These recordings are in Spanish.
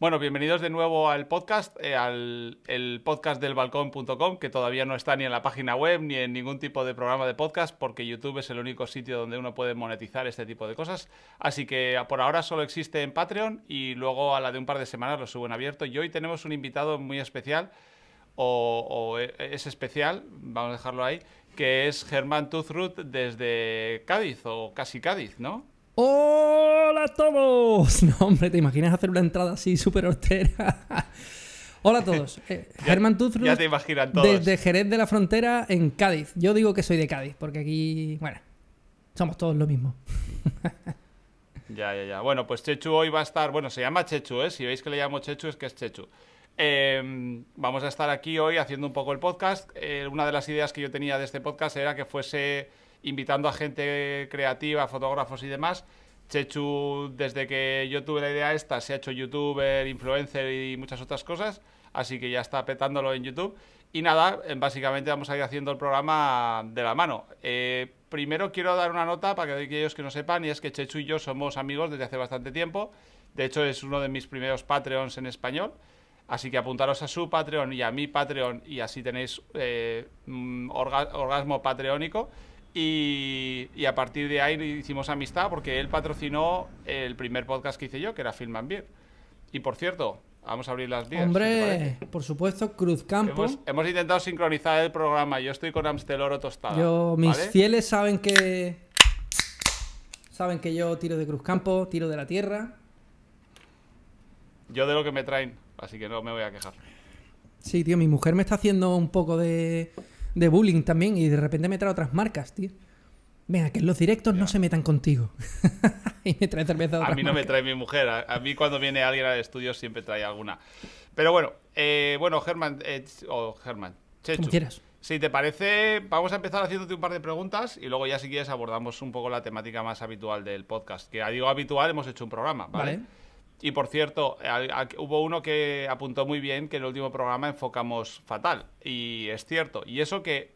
Bueno, bienvenidos de nuevo al podcast, eh, al el podcastdelbalcón.com, que todavía no está ni en la página web ni en ningún tipo de programa de podcast, porque YouTube es el único sitio donde uno puede monetizar este tipo de cosas. Así que por ahora solo existe en Patreon y luego a la de un par de semanas lo subo en abierto. Y hoy tenemos un invitado muy especial, o, e, es especial, vamos a dejarlo ahí, que es Germán Tuzrut desde Cádiz, o casi Cádiz, ¿no? Hola a todos. No, hombre, ¿te imaginas hacer una entrada así súper hortera? Hola a todos. Eh, Germán Ya te imaginan Desde Jerez de la Frontera en Cádiz. Yo digo que soy de Cádiz, porque aquí, bueno, somos todos lo mismo. ya, ya, ya. Bueno, pues Chechu hoy va a estar. Bueno, se llama Chechu, ¿eh? Si veis que le llamo Chechu, es que es Chechu. Em, vamos a estar aquí hoy haciendo un poco el podcast. Eh, una de las ideas que yo tenía de este podcast era que fuese invitando a gente creativa, fotógrafos y demás. Chechu, desde que yo tuve la idea esta, se ha hecho youtuber, influencer y muchas otras cosas, así que ya está petándolo en YouTube. Y nada, eh, básicamente vamos a ir haciendo el programa de la mano. Eh, primero quiero dar una nota para que aquellos que no sepan, y es que Chechu y yo somos amigos desde hace bastante tiempo. De hecho, es uno de mis primeros Patreons en español. Así que apuntaros a su Patreon y a mi Patreon y así tenéis eh, mm, orgasmo patreónico. Y, a partir de ahí hicimos amistad porque él patrocinó el primer podcast que hice yo, que era Film and Y por cierto, vamos a abrir las 10. Hombre, por supuesto, Cruz Campo hemos, intentado sincronizar el programa. Yo estoy con Amsteloro Tostado Yo, mis fieles saben que. Saben que yo tiro de Cruz Campo tiro de la tierra. Yo de lo que me traen, así que no me voy a quejar. Sí, tío, mi mujer me está haciendo un poco de de bullying también y de repente me trae otras marcas, tío. Venga, que en los directos no se metan contigo. y me a mí no me trae mi mujer. A, mí cuando viene alguien al estudio siempre trae alguna. Pero bueno, eh, bueno, Germán, eh, o Germán, Chechu. Si te parece, vamos a empezar haciéndote un par de preguntas y luego ya si quieres abordamos un poco la temática más habitual del podcast. Que a digo habitual hemos hecho un programa, ¿vale? vale y por cierto, hubo uno que apuntó muy bien que en el último programa enfocamos fatal. Y es cierto. Y eso que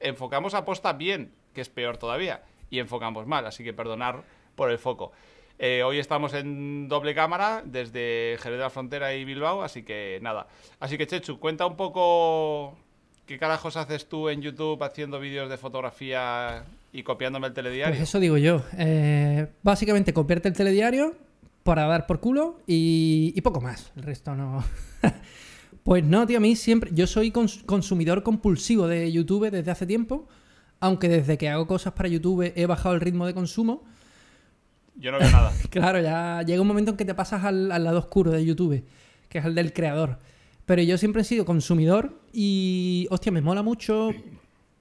enfocamos aposta bien, que es peor todavía. Y enfocamos mal, así que perdonar por el foco. Eh, hoy estamos en doble cámara desde Jerez de la Frontera y Bilbao, así que nada. Así que Chechu, cuenta un poco qué carajos haces tú en YouTube haciendo vídeos de fotografía y copiándome el telediario. Pues eso digo yo. Eh, básicamente copiarte el telediario para dar por culo y, poco más. El resto no. pues no, tío, a mí siempre. Yo soy consumidor compulsivo de YouTube desde hace tiempo. Aunque desde que hago cosas para YouTube he bajado el ritmo de consumo. Yo no veo nada. claro, ya llega un momento en que te pasas al, al, lado oscuro de YouTube, que es el del creador. Pero yo siempre he sido consumidor y, hostia, me mola mucho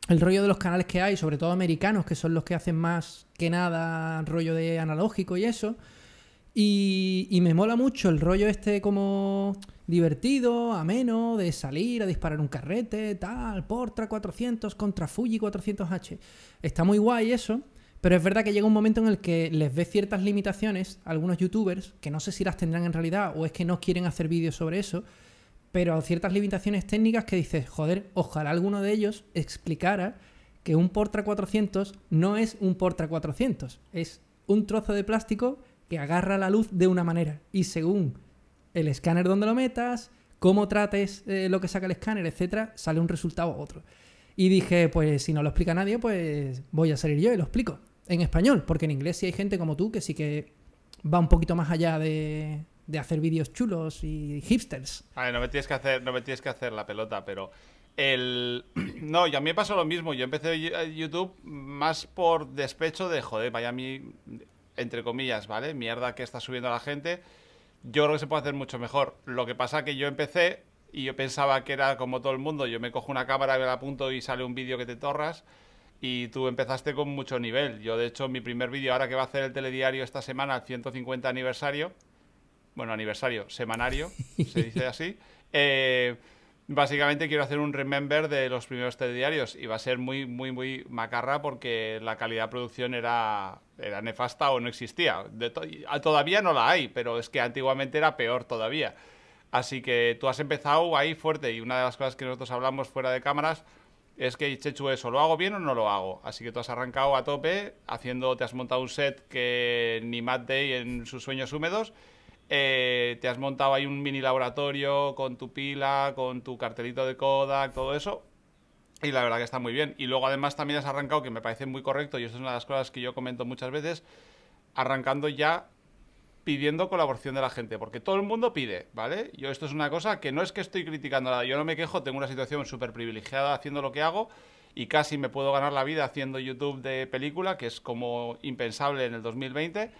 el rollo de los canales que hay, sobre todo americanos, que son los que hacen más que nada rollo de analógico y eso. Y, me mola mucho el rollo este como divertido, ameno, de salir a disparar un carrete, tal, Portra 400 contra Fuji 400H. Está muy guay eso, pero es verdad que llega un momento en el que les ve ciertas limitaciones a algunos youtubers, que no sé si las tendrán en realidad o es que no quieren hacer vídeos sobre eso, pero ciertas limitaciones técnicas que dices, joder, ojalá alguno de ellos explicara que un Portra 400 no es un Portra 400, es un trozo de plástico agarra la luz de una manera. Y según el escáner donde lo metas, cómo trates eh, lo que saca el escáner, etcétera, sale un resultado u otro. Y dije, pues si no lo explica nadie, pues voy a salir yo y lo explico. En español, porque en inglés sí hay gente como tú que sí que va un poquito más allá de, hacer vídeos chulos y hipsters. A ver, no me tienes que hacer, no me tienes que hacer la pelota, pero el... No, y a mí me pasó lo mismo. Yo empecé YouTube más por despecho de, joder, Miami entre comillas, ¿vale? Mierda que está subiendo a la gente. Yo creo que se puede hacer mucho mejor. Lo que pasa que yo empecé y yo pensaba que era como todo el mundo. Yo me cojo una cámara, me la apunto y sale un vídeo que te torras. Y tú empezaste con mucho nivel. Yo, de hecho, mi primer vídeo, ahora que va a hacer el telediario esta semana, el 150 aniversario, bueno, aniversario, semanario, se dice así, eh, básicamente quiero hacer un remember de los primeros telediarios y va a ser muy, muy, muy macarra porque la calidad de producción era era nefasta o no existía. Ah, todavía no la hay, pero es que antiguamente era peor todavía. Así que tú has empezado ahí fuerte y una de las cosas que nosotros hablamos fuera de cámaras es que Chechu eso, ¿lo hago bien o no lo hago? Así que tú has arrancado a tope, haciendo, te has montado un set que ni Matt Day en sus sueños húmedos, eh, te has montado ahí un mini laboratorio con tu pila, con tu cartelito de Kodak, todo eso, y la verdad que está muy bien. Y luego además también has arrancado, que me parece muy correcto, y eso es una de las cosas que yo comento muchas veces, arrancando ya pidiendo colaboración de la gente, porque todo el mundo pide, ¿vale? Yo esto es una cosa que no es que estoy criticando nada, yo no me quejo, tengo una situación súper privilegiada haciendo lo que hago y casi me puedo ganar la vida haciendo YouTube de película, que es como impensable en el 2020,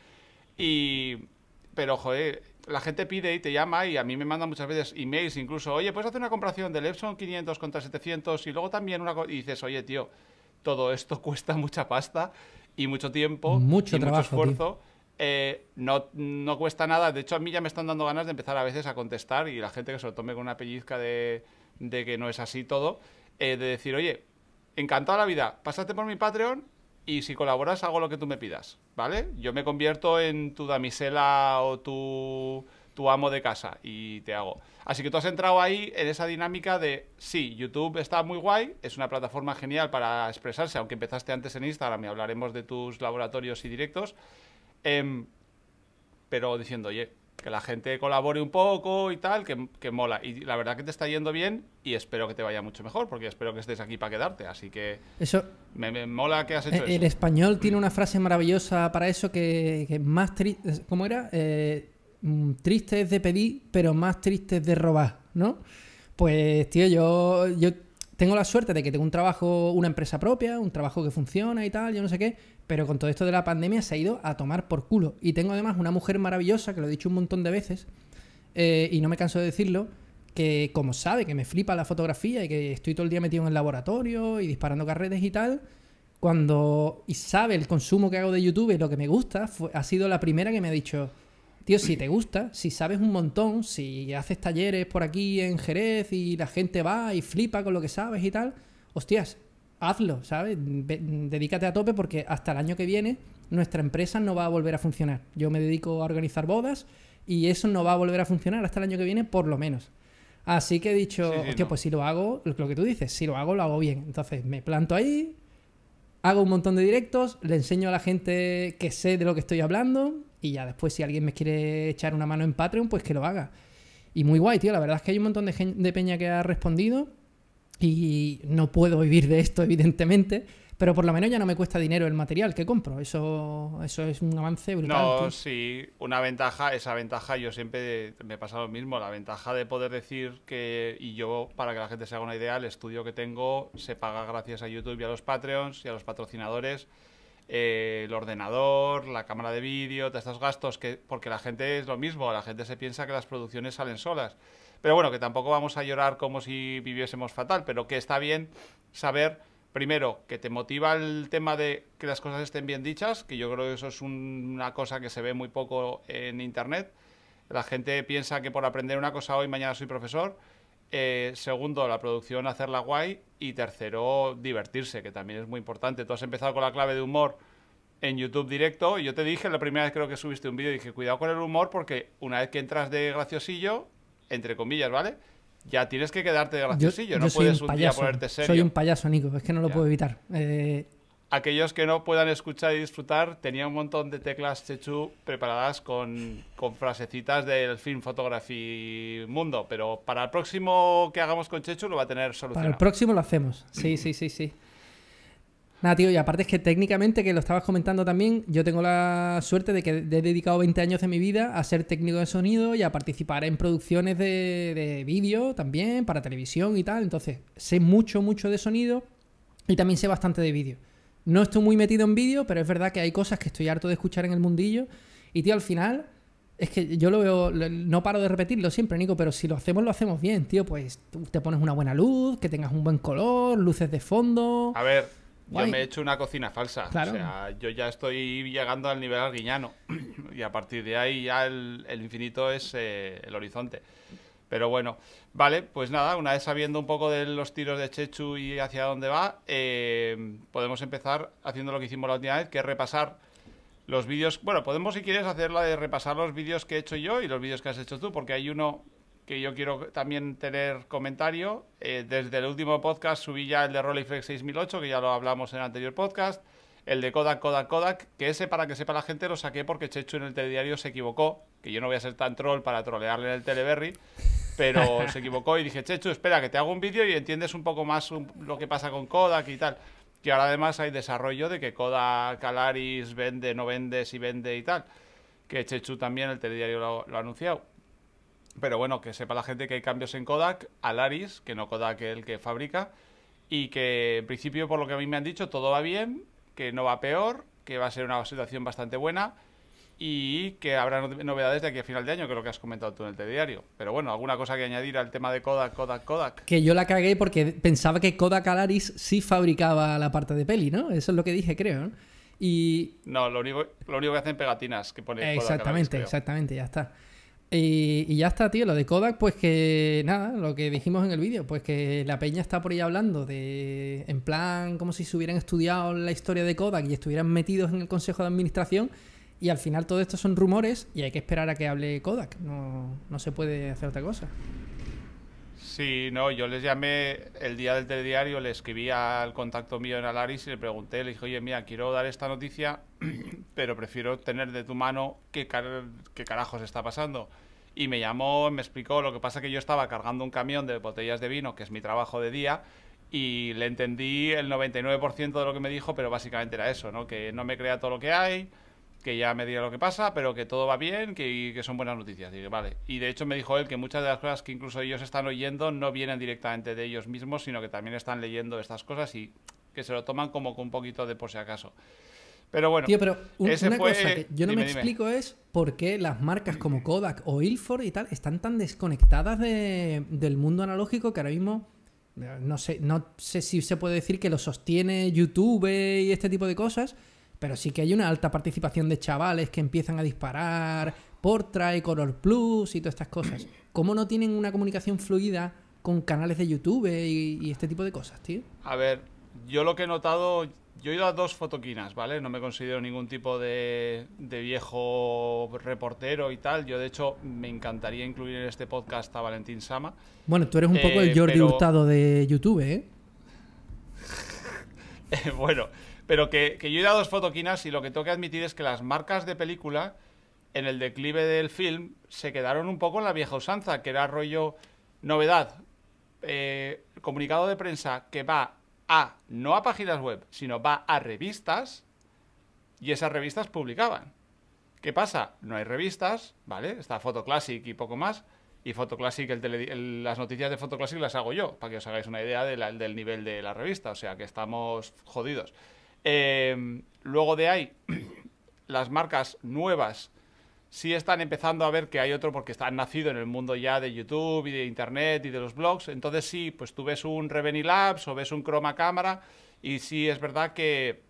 y... Pero, joder, la gente pide y te llama y a mí me mandan muchas veces emails incluso, oye, ¿puedes hacer una comparación del Epson 500 contra 700? Y luego también una... dices, oye, tío, todo esto cuesta mucha pasta y mucho tiempo mucho y mucho esfuerzo. Eh, no, no cuesta nada. De hecho, a mí ya me están dando ganas de empezar a veces a contestar y la gente que se lo tome con una pellizca de, que no es así todo, eh, de decir, oye, encantada la vida, pásate por mi Patreon y si colaboras hago lo que tú me pidas, ¿vale? Yo me convierto en tu damisela o tu, amo de casa y te hago. Así que tú has entrado ahí en esa dinámica de, sí, YouTube está muy guay, es una plataforma genial para expresarse, aunque empezaste antes en Instagram y hablaremos de tus laboratorios y directos, em, pero diciendo, oye, que la gente colabore un poco y tal, que, mola. Y la verdad que te está yendo bien y espero que te vaya mucho mejor, porque espero que estés aquí para quedarte. Así que eso me, mola que has e, hecho el, El español tiene una frase maravillosa para eso que, que más triste, ¿cómo era? Eh, mm, triste es de pedir, pero más triste es de robar, ¿no? Pues, tío, yo tengo la suerte de que tengo un trabajo, una empresa propia, un trabajo que funciona y tal, yo no sé qué, pero con todo esto de la pandemia se ha ido a tomar por culo. Y tengo además una mujer maravillosa, que lo he dicho un montón de veces, eh, y no me canso de decirlo, que como sabe que me flipa la fotografía y que estoy todo el día metido en el laboratorio y disparando carretes y tal, cuando y sabe el consumo que hago de YouTube y lo que me gusta, ha sido la primera que me ha dicho, tío, si te gusta, si sabes un montón, si haces talleres por aquí en Jerez y la gente va y flipa con lo que sabes y tal, hostias, hazlo, ¿sabes? Dedícate a tope porque hasta el año que viene nuestra empresa no va a volver a funcionar. Yo me dedico a organizar bodas y eso no va a volver a funcionar hasta el año que viene, por lo menos. Así que he dicho, tío, hostia, pues si lo hago, lo que tú dices, si lo hago, lo hago bien. Entonces me planto ahí, hago un montón de directos, le enseño a la gente que sé de lo que estoy hablando y ya después, si alguien me quiere echar una mano en Patreon, pues que lo haga. Y muy guay, tío. La verdad es que hay un montón de, de peña que ha respondido. Y no puedo vivir de esto, evidentemente. Pero por lo menos ya no me cuesta dinero el material que compro. Eso, eso es un avance brutal. No, sí, una ventaja, esa ventaja yo siempre me pasa lo mismo. La ventaja de poder decir que, y yo, para que la gente se haga una idea, el estudio que tengo se paga gracias a YouTube y a los Patreons y a los patrocinadores. Eh, el ordenador, la cámara de vídeo, todos estos gastos, que, porque la gente es lo mismo, la gente se piensa que las producciones salen solas. Pero bueno, que tampoco vamos a llorar como si viviésemos fatal, pero que está bien saber, primero, que te motiva el tema de que las cosas estén bien dichas, que yo creo que eso es una cosa que se ve muy poco en Internet. La gente piensa que por aprender una cosa hoy, mañana soy profesor eh, segundo, la producción, hacerla guay. Y tercero, divertirse, que también es muy importante. Tú has empezado con la clave de humor en YouTube directo. Y yo te dije, la primera vez creo que subiste un vídeo, dije, cuidado con el humor, porque una vez que entras de graciosillo, entre comillas, ¿vale? Ya tienes que quedarte de graciosillo. no puedes un, día ponerte serio. Soy un payaso, Nico, es que no lo puedo evitar. Eh, aquellos que no puedan escuchar y disfrutar, tenía un montón de teclas Chechu preparadas con, con, frasecitas del film Photography Mundo, pero para el próximo que hagamos con Chechu lo va a tener solucionado. Para el próximo lo hacemos, sí, sí, sí, sí. Nada, tío, y aparte es que técnicamente, que lo estabas comentando también, yo tengo la suerte de que he dedicado 20 años de mi vida a ser técnico de sonido y a participar en producciones de vídeo también, para televisión y tal. Entonces, sé mucho, mucho de sonido y también sé bastante de vídeo. No estoy muy metido en vídeo, pero es verdad que hay cosas que estoy harto de escuchar en el mundillo. Y, tío, al final, es que yo lo veo, no paro de repetirlo siempre, Nico, pero si lo hacemos, lo hacemos bien, tío. Pues te pones una buena luz, que tengas un buen color, luces de fondo. A ver, yo me he hecho una cocina falsa. O sea, yo ya estoy llegando al nivel guiñano y a partir de ahí ya el, infinito es eh, el horizonte. Pero bueno, vale, pues nada, una vez sabiendo un poco de los tiros de Chechu y hacia dónde va, eh, podemos empezar haciendo lo que hicimos la última vez, que es repasar los vídeos. Bueno, podemos si quieres hacer la de repasar los vídeos que he hecho yo y los vídeos que has hecho tú, porque hay uno que yo quiero también tener comentario. Eh, desde el último podcast subí ya el de Rolleiflex 6008, que ya lo hablamos en el anterior podcast el de Kodak, Kodak, Kodak, que ese, para que sepa la gente, lo saqué porque Chechu en el telediario se equivocó, que yo no voy a ser tan troll para trolearle en el Teleberry, pero se equivocó y dije, Chechu, espera, que te hago un vídeo y entiendes un poco más lo que pasa con Kodak y tal. Que ahora además hay desarrollo de que Kodak Alaris vende, no vende, si vende y tal. Que Chechu también, el telediario lo, lo ha anunciado. Pero bueno, que sepa la gente que hay cambios en Kodak, Alaris, que no Kodak el que fabrica, y que en principio, por lo que a mí me han dicho, todo va bien, que no va peor, que va a ser una situación bastante buena y que habrá novedades de aquí a final de año, que es lo que has comentado tú en el telediario. Pero bueno, ¿alguna cosa que añadir al tema de Kodak, Kodak, Kodak? Que yo la cagué porque pensaba que Kodak Alaris sí fabricaba la parte de peli, ¿no? Eso es lo que dije, creo, ¿no? Y... No, lo único, lo único que hacen pegatinas que pone. Exactamente, exactamente, ya está. Y, ya está, tío. Lo de Kodak, pues que nada, lo que dijimos en el vídeo, pues que la peña está por ahí hablando de. En plan, como si se hubieran estudiado la historia de Kodak y estuvieran metidos en el consejo de administración. Y al final todo esto son rumores y hay que esperar a que hable Kodak. No, no se puede hacer otra cosa. Sí, no, yo les llamé el día del telediario, le escribí al contacto mío en Alaris y le pregunté, le dije, oye, mira, quiero dar esta noticia, pero prefiero tener de tu mano qué, qué carajos está pasando y me llamó, me explicó lo que pasa que yo estaba cargando un camión de botellas de vino, que es mi trabajo de día, y le entendí el 99% de lo que me dijo, pero básicamente era eso, ¿no? Que no me crea todo lo que hay, que ya me diga lo que pasa, pero que todo va bien, que, que son buenas noticias. Y, vale. y de hecho me dijo él que muchas de las cosas que incluso ellos están oyendo no vienen directamente de ellos mismos, sino que también están leyendo estas cosas y que se lo toman como con un poquito de por si acaso. Pero bueno, Tío, pero una cosa que yo no me explico es por qué las marcas como Kodak o Ilford y tal están tan desconectadas del mundo analógico que ahora mismo eh, no sé, no sé si se puede decir que lo sostiene YouTube y este tipo de cosas, pero sí que hay una alta participación de chavales que empiezan a disparar Portrait, Color Plus y todas estas cosas. ¿Cómo no tienen una comunicación fluida con canales de YouTube y este tipo de cosas, tío? A ver, yo lo que he notado yo he ido a dos fotoquinas, ¿vale? No me considero ningún tipo de, viejo reportero y tal. Yo, de hecho, me encantaría incluir en este podcast a Valentín Sama. Bueno, tú eres un poco el eh, Jordi Hurtado de YouTube, ¿eh? bueno, pero que, yo he ido a dos fotoquinas y lo que tengo que admitir es que las marcas de película, en el declive del film, se quedaron un poco en la vieja usanza, que era rollo novedad, eh, comunicado de prensa que va a, no a páginas web, sino va a revistas y esas revistas publicaban. ¿Qué pasa? No hay revistas, ¿vale? Está Classic y poco más. Y Foto el las noticias de Photoclassic las hago yo, para que os hagáis una idea del nivel de la revista. O sea, que estamos jodidos. Eh, luego de ahí, las marcas nuevas si están empezando a ver que hay otro porque están nacido en el mundo ya de YouTube y de Internet y de los blogs. Entonces sí, pues tú ves un Reveny Labs o ves un Chroma Cámara y sí es verdad que,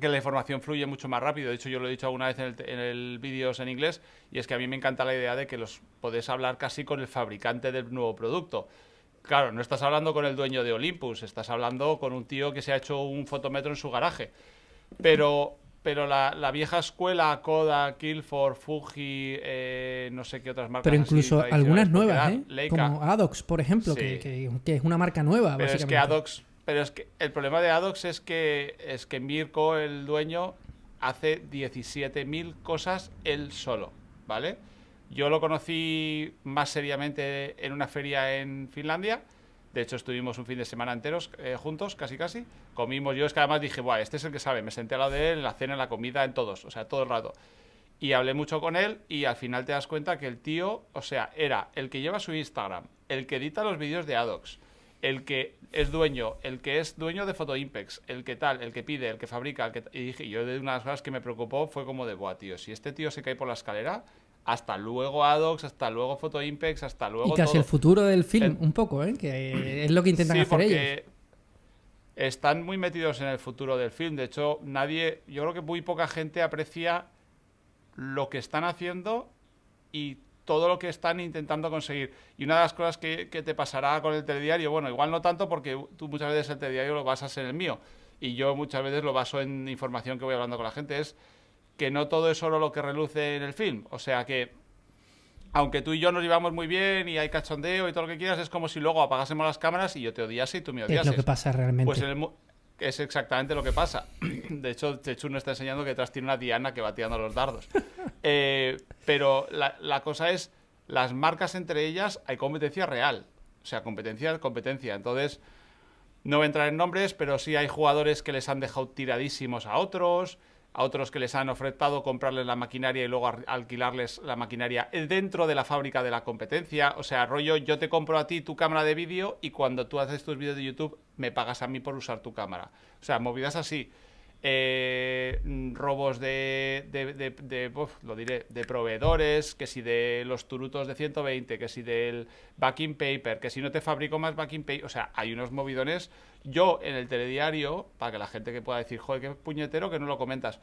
la información fluye mucho más rápido. De hecho, yo lo he dicho alguna vez en el, en vídeos en inglés y es que a mí me encanta la idea de que los podés hablar casi con el fabricante del nuevo producto. Claro, no estás hablando con el dueño de Olympus, estás hablando con un tío que se ha hecho un fotómetro en su garaje. Pero pero la, vieja escuela, Koda, Kilford, Fuji, eh, no sé qué otras marcas. Pero incluso algunas nuevas, ah, ¿eh? Como Adox, por ejemplo, que, es una marca nueva. Pero es que Adox, pero es que el problema de Adox es que es que Mirko, el dueño, hace 17.000 cosas él solo, ¿vale? Yo lo conocí más seriamente en una feria en Finlandia de hecho, estuvimos un fin de semana enteros eh, juntos, casi casi. Comimos, yo es que además dije, Buah, este es el que sabe. Me senté a lado de él en la cena, en la comida, en todos, o sea, todo el rato. Y hablé mucho con él y al final te das cuenta que el tío, o sea, era el que lleva su Instagram, el que edita los vídeos de Adox, el que es dueño, el que es dueño de Photoimpex, el que tal, el que pide, el que fabrica, el que... Y dije, yo de unas cosas que me preocupó fue como de, Buah, tío, si este tío se cae por la escalera, hasta luego Adox, hasta luego Photoimpex, hasta luego. Y casi el futuro del film, un poco, ¿eh? que es lo que intentan sí, están muy metidos en el futuro del film. De hecho, nadie, yo creo que muy poca gente aprecia lo que están haciendo y todo lo que están intentando conseguir. Y una de las cosas que, que, te pasará con el telediario, bueno, igual no tanto porque tú muchas veces el telediario lo basas en el mío y yo muchas veces lo baso en información que voy hablando con la gente, es que no todo es solo lo que reluce en el film. O sea que, aunque tú y yo nos llevamos muy bien y hay cachondeo y todo lo que quieras, es como si luego apagásemos las cámaras y yo te odiase y tú me odias Es lo que pasa realmente. Pues es exactamente lo que pasa. De hecho, Chechun está enseñando que detrás tiene una diana que va tirando los dardos. Eh, pero la, la, cosa es, las marcas entre ellas hay competencia real. O sea, competencia, competencia. Entonces, no voy a entrar en nombres, pero sí hay jugadores que les han dejado tiradísimos a otros a otros que les han ofertado comprarles la maquinaria y luego alquilarles la maquinaria dentro de la fábrica de la competencia. O sea, rollo, yo te compro a ti tu cámara de vídeo y cuando tú haces tus vídeos de YouTube me pagas a mí por usar tu cámara. O sea, movidas así. Eh, mm, robos de, de, lo diré, de proveedores, que si de los turutos de 120, que si del backing paper, que si no te fabrico más backing paper, o sea, hay unos movidones yo en el telediario, para que la gente que pueda decir, joder, qué puñetero que no lo comentas,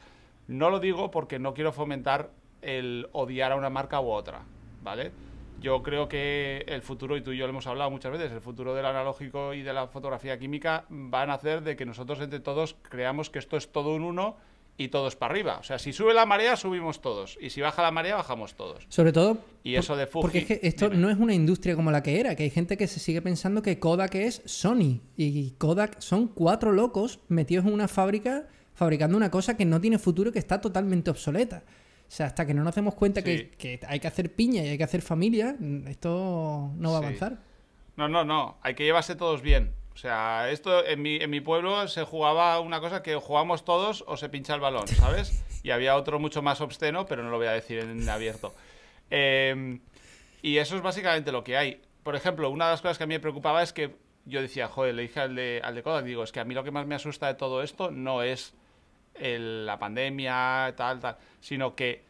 no lo digo porque no quiero fomentar el odiar a una marca u otra, ¿vale? Yo creo que el futuro, y tú y yo lo hemos hablado muchas veces, el futuro del analógico y de la fotografía química van a hacer de que nosotros entre todos creamos que esto es todo un uno y todos para arriba. O sea, si sube la marea, subimos todos. Y si baja la marea, bajamos todos. Sobre todo. Y eso de Porque es que esto no es una industria como la que era, que hay gente que se sigue pensando que Kodak es Sony. Y Kodak son cuatro locos metidos en una fábrica fabricando una cosa que no tiene futuro y que está totalmente obsoleta. O sea, hasta que no nos demos cuenta que, hay que hacer piña y hay que hacer familia, esto no va a avanzar. No, no, no. Hay que llevarse todos bien. O sea, esto en mi, en mi pueblo se jugaba una cosa que jugamos todos o se pincha el balón, ¿sabes? Y había otro mucho más obsceno, pero no lo voy a decir en abierto. Em, y eso es básicamente lo que hay. Por ejemplo, una de las cosas que a mí me preocupaba es que yo decía, joder, le dije al de, al de Kodak, digo, es que a mí lo que más me asusta de todo esto no es la pandemia, tal, tal, sino que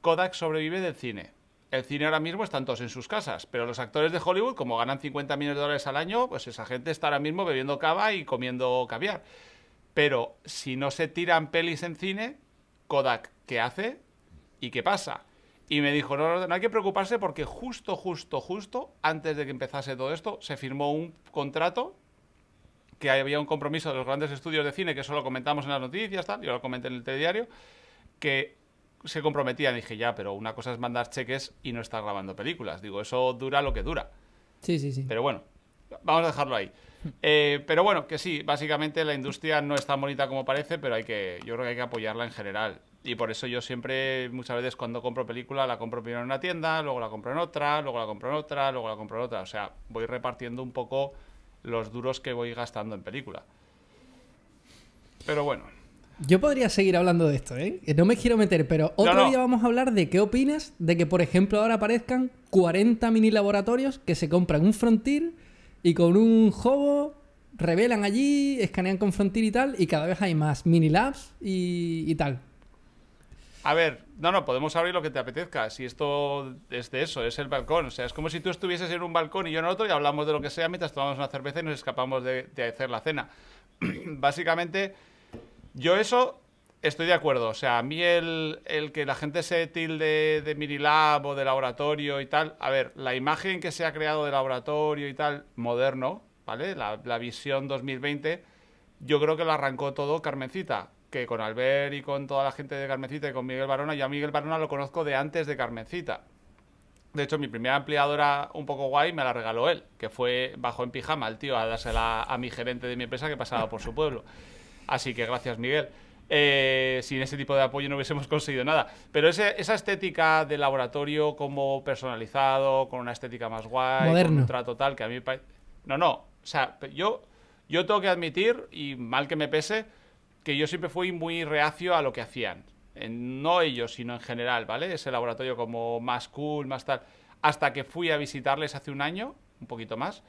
Kodak sobrevive del cine el cine ahora mismo están todos en sus casas, pero los actores de Hollywood, como ganan 50 millones de dólares al año, pues esa gente está ahora mismo bebiendo cava y comiendo caviar. Pero si no se tiran pelis en cine, Kodak, ¿qué hace? ¿Y qué pasa? Y me dijo, no, no, hay que preocuparse porque justo, justo, justo, antes de que empezase todo esto, se firmó un contrato que había un compromiso de los grandes estudios de cine, que eso lo comentamos en las noticias, yo lo comenté en el telediario, que se comprometían. Dije, ya, pero una cosa es mandar cheques y no estar grabando películas. Digo, eso dura lo que dura. Sí, sí, sí. Pero bueno, vamos a dejarlo ahí. Eh, pero bueno, que sí, básicamente la industria no es tan bonita como parece, pero hay que, yo creo que hay que apoyarla en general. Y por eso yo siempre, muchas veces cuando compro película, la compro primero en una tienda, luego la compro en otra, luego la compro en otra, luego la compro en otra. O sea, voy repartiendo un poco los duros que voy gastando en película. Pero bueno. Yo podría seguir hablando de esto, ¿eh? No me quiero meter, pero otro día vamos a hablar de qué opinas de que, por ejemplo, ahora aparezcan 40 mini laboratorios que se compran un Frontier y con un Hobo revelan allí, escanean con Frontier y tal, y cada vez hay más mini labs y, tal. A ver, no, no, podemos abrir lo que te apetezca. Si esto es de eso, es el balcón. O sea, es como si tú estuvieses en un balcón y yo en otro y hablamos de lo que sea mientras tomamos una cerveza y nos escapamos de, de hacer la cena. Básicamente yo eso estoy de acuerdo. O sea, a mí el, que la gente se tilde de Mirilab o de laboratorio y tal. A ver, la imagen que se ha creado de laboratorio y tal, moderno, ¿vale? La, la visión 2020, yo creo que lo arrancó todo Carmencita. Que con Albert y con toda la gente de Carmencita y con Miguel Barona, yo a Miguel Barona lo conozco de antes de Carmencita. De hecho, mi primera ampliadora un poco guay me la regaló él, que fue bajo en pijama el tío a dársela a mi gerente de mi empresa que pasaba por su pueblo. Así que gracias, Miguel. Eh, sin ese tipo de apoyo no hubiésemos conseguido nada. Pero esa estética de laboratorio como personalizado, con una estética más guay, con un trato tal, que a mí... No, no. O sea, yo, yo tengo que admitir, y mal que me pese, que yo siempre fui muy reacio a lo que hacían. no ellos, sino en general, ¿vale? Ese laboratorio como más cool, más tal. Hasta que fui a visitarles hace un año, un poquito más,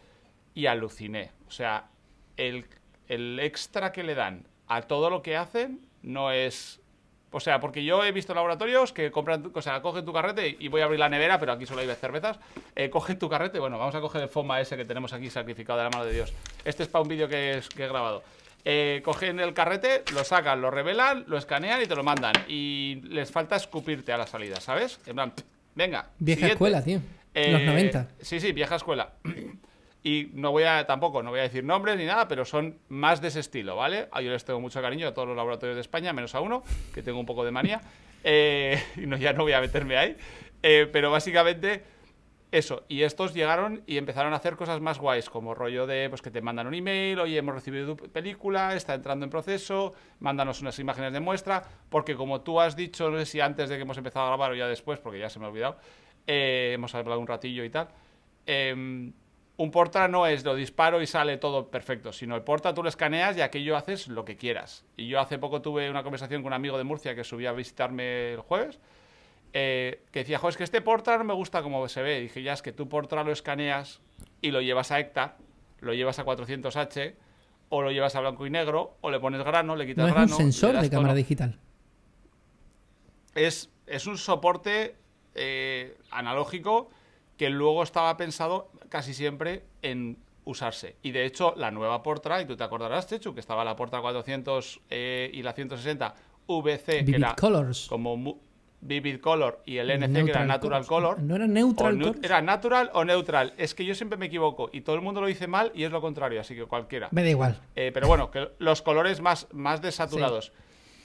y aluciné. O sea, el, el extra que le dan a todo lo que hacen no es... O sea, porque yo he visto laboratorios que compran, o sea, cogen tu carrete y voy a abrir la nevera, pero aquí solo hay cervezas. Eh, cogen tu carrete, bueno, vamos a coger el FOMA ese que tenemos aquí sacrificado de la mano de Dios. Este es para un vídeo que, he grabado. Eh, cogen el carrete, lo sacan, lo revelan, lo escanean y te lo mandan. Y les falta escupirte a la salida, ¿sabes? En plan, venga. Vieja escuela, tío. Los 90. Eh, sí, sí, vieja escuela y no voy a tampoco, no voy a decir nombres ni nada, pero son más de ese estilo, ¿vale? Ah, yo les tengo mucho cariño a todos los laboratorios de España, menos a uno, que tengo un poco de manía, eh, y no, ya no voy a meterme ahí, eh, pero básicamente eso, y estos llegaron y empezaron a hacer cosas más guays, como rollo de pues que te mandan un email, oye, hemos recibido película, está entrando en proceso, mándanos unas imágenes de muestra, porque como tú has dicho, no sé si antes de que hemos empezado a grabar o ya después, porque ya se me ha olvidado, eh, hemos hablado un ratillo y tal, em, un Portra no es lo disparo y sale todo perfecto, sino el Portra tú lo escaneas y aquello haces lo que quieras. Y yo hace poco tuve una conversación con un amigo de Murcia que subía a visitarme el jueves, eh, que decía, joder, es que este Portra no me gusta como se ve. dije, ya, es que tú Portra lo escaneas y lo llevas a Hecta, lo llevas a 400H, o lo llevas a blanco y negro, o le pones grano, le quitas grano. Es un sensor de cámara digital. Es, es un soporte eh, analógico que luego estaba pensado casi siempre en usarse. Y de hecho, la nueva Portra, y tú te acordarás, Chechu, que estaba la Portra 400 eh, y la 160 VC, Colors. como Vivid Color, y el NC, que era Natural Color. No era Neutral Era Natural o Neutral. Es que yo siempre me equivoco y todo el mundo lo dice mal y es lo contrario, así que cualquiera. Me da igual. Eh, pero bueno, los colores más, más desaturados.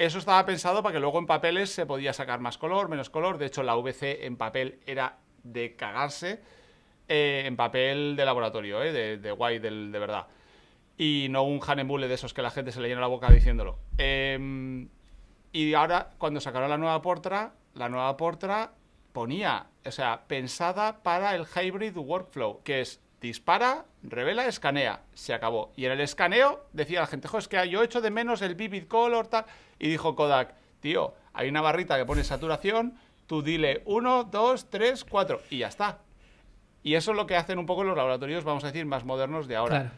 Eso estaba pensado para que luego en papeles se podía sacar más color, menos color. De hecho, la VC en papel era de cagarse eh, en papel de laboratorio, eh, de, guay, del, de verdad. Y no un Hanembule de esos que la gente se le llena la boca diciéndolo. Em, y ahora, cuando sacaron la nueva Portra, la nueva Portra ponía, o sea, pensada para el hybrid workflow, que es dispara, revela, escanea. Se acabó. Y en el escaneo decía la gente, jo, es que yo hecho de menos el vivid color, tal. Y dijo Kodak, tío, hay una barrita que pone saturación, Tú dile 1, 2, 3, 4 y ya está. Y eso es lo que hacen un poco los laboratorios, vamos a decir, más modernos de ahora.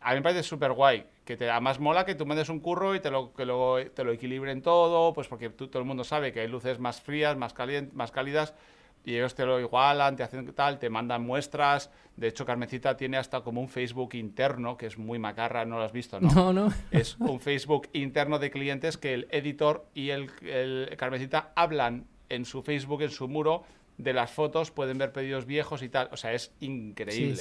A mí me parece súper guay, que te da más mola que tú mandes un curro y te lo, que luego te lo equilibren todo, pues porque todo el mundo sabe que hay luces más frías, más, calientes, más cálidas, y ellos te lo igualan, te hacen tal, te mandan muestras. De hecho, Carmencita tiene hasta como un Facebook interno, que es muy macarra, no lo has visto, ¿no? No, no. Es un Facebook interno de clientes que el editor y el, el Carmencita hablan en su Facebook, en su muro, de las fotos, pueden ver pedidos viejos y tal. O sea, es increíble.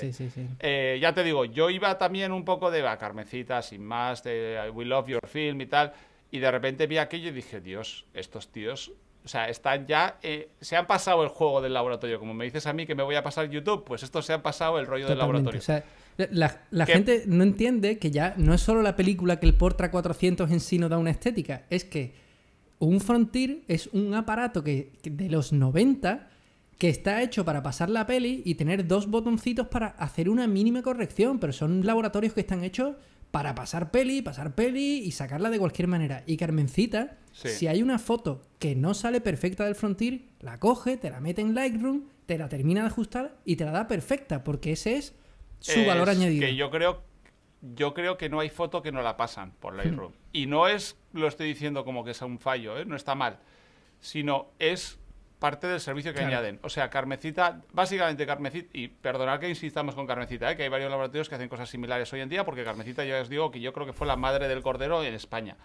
Eh, ya te digo, yo iba también un poco de Carmecita sin más, de We Love Your Film y tal. Y de repente vi aquello y dije, Dios, estos tíos, o sea, están ya, eh, se han pasado el juego del laboratorio. Como me dices a mí que me voy a pasar YouTube, pues estos se han pasado el rollo del laboratorio. la, la gente no entiende que ya no es solo la película que el Portra 400 en sí no da una estética, es que un frontier es un aparato que, de los 90 que está hecho para pasar la peli y tener dos botoncitos para hacer una mínima corrección, pero son laboratorios que están hechos para pasar peli, pasar peli y sacarla de cualquier manera. Y Carmencita, si hay una foto que no sale perfecta del frontier, la coge, te la mete en Lightroom, te la termina de ajustar y te la da perfecta, porque ese es su valor añadido. yo creo yo creo que no hay foto que no la pasan por hmm. Lightroom. y no es lo estoy diciendo como que es un fallo, ¿eh? no está mal, sino es parte del servicio que añaden. O sea, Carmecita, básicamente Carmecita, y perdonad que insistamos con Carmecita, ¿eh? que hay varios laboratorios que hacen cosas similares hoy en día, porque Carmecita, ya os digo, que yo creo que fue la madre del cordero en España,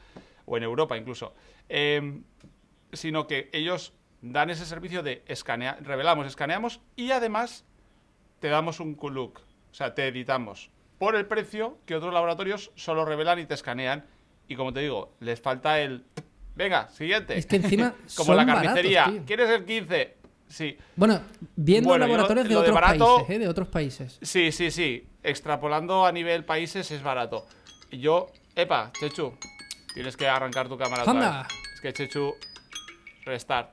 o en Europa incluso. Em, sino que ellos dan ese servicio de escanea, revelamos, escaneamos y además te damos un look, o sea, te editamos por el precio que otros laboratorios solo revelan y te escanean y como te digo, les falta el. Venga, siguiente. Es que encima. como la carnicería. ¿Quieres el 15? Sí. Bueno, viendo laboratorios de, otros países, ¿eh? de otros países. Sí, sí, sí. Extrapolando a nivel países es barato. yo. Epa, Chechu. Tienes que arrancar tu cámara. Otra Es que Chechu. Restart.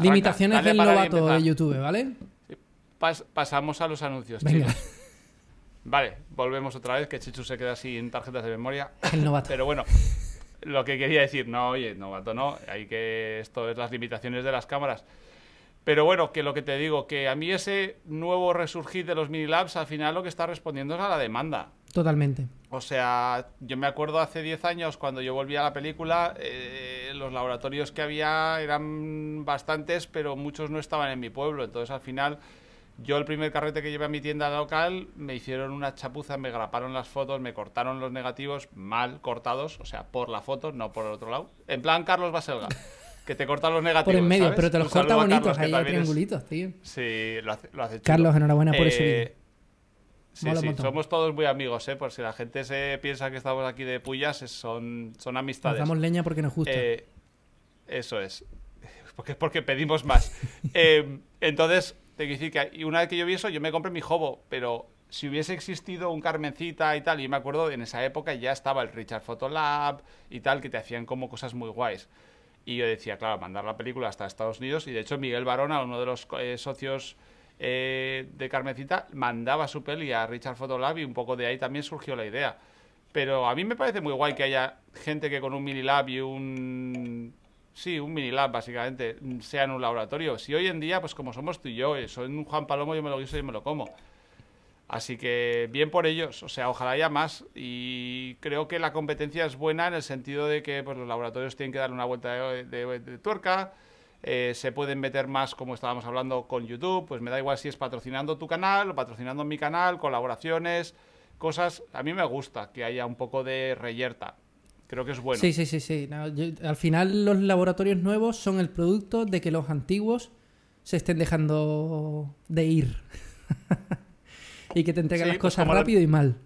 Limitaciones del novato de YouTube, ¿vale? pasamos a los anuncios, Vale, volvemos otra vez, que Chichu se queda sin tarjetas de memoria. El novato. Pero bueno, lo que quería decir, no, oye, novato no, hay que, esto es las limitaciones de las cámaras. Pero bueno, que lo que te digo, que a mí ese nuevo resurgir de los minilabs, al final lo que está respondiendo es a la demanda. Totalmente. O sea, yo me acuerdo hace 10 años cuando yo volví a la película, eh, los laboratorios que había eran bastantes, pero muchos no estaban en mi pueblo. Entonces al final yo el primer carrete que llevé a mi tienda local me hicieron una chapuza, me graparon las fotos, me cortaron los negativos mal cortados, o sea, por la foto, no por el otro lado. En plan Carlos Baselga, que te cortan los negativos. Por en medio, pero te los corta bonitos, ahí hay triangulitos, tío. Sí, lo hace, lo Carlos, enhorabuena por eso. Eh, sí, somos todos muy amigos, ¿eh? Por si la gente se piensa que estamos aquí de pullas, son, son amistades. Nos leña porque nos gusta. Eh, eso es. Porque porque pedimos más. Eh, entonces, te decir que y una vez que yo vi eso, yo me compré mi Hobo, pero si hubiese existido un Carmencita y tal, y me acuerdo en esa época ya estaba el Richard Photolab y tal, que te hacían como cosas muy guays. Y yo decía, claro, mandar la película hasta Estados Unidos. Y de hecho, Miguel Barona, uno de los eh, socios eh, de Carmencita, mandaba su peli a Richard Photolab y un poco de ahí también surgió la idea. Pero a mí me parece muy guay que haya gente que con un minilab y un sí, un mini lab básicamente, sea en un laboratorio. Si hoy en día, pues como somos tú y yo, eh, soy un Juan Palomo, yo me lo guiso y me lo como. Así que bien por ellos, o sea, ojalá haya más. Y creo que la competencia es buena en el sentido de que pues, los laboratorios tienen que darle una vuelta de, tuerca, eh, se pueden meter más, como estábamos hablando, con YouTube, pues me da igual si es patrocinando tu canal o patrocinando mi canal, colaboraciones, cosas. A mí me gusta que haya un poco de reyerta. Creo que es bueno. Sí, sí, sí, sí. al final los laboratorios nuevos son el producto de que los antiguos se estén dejando de ir. y que te entregan las pues cosas rápido y mal.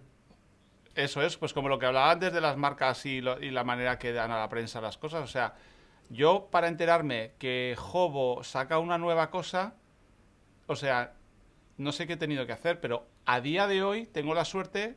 Eso es, pues como lo que hablaba antes de las marcas y, y, la manera que dan a la prensa las cosas. O sea, yo para enterarme que Jobo saca una nueva cosa, o sea, no sé qué he tenido que hacer, pero a día de hoy tengo la suerte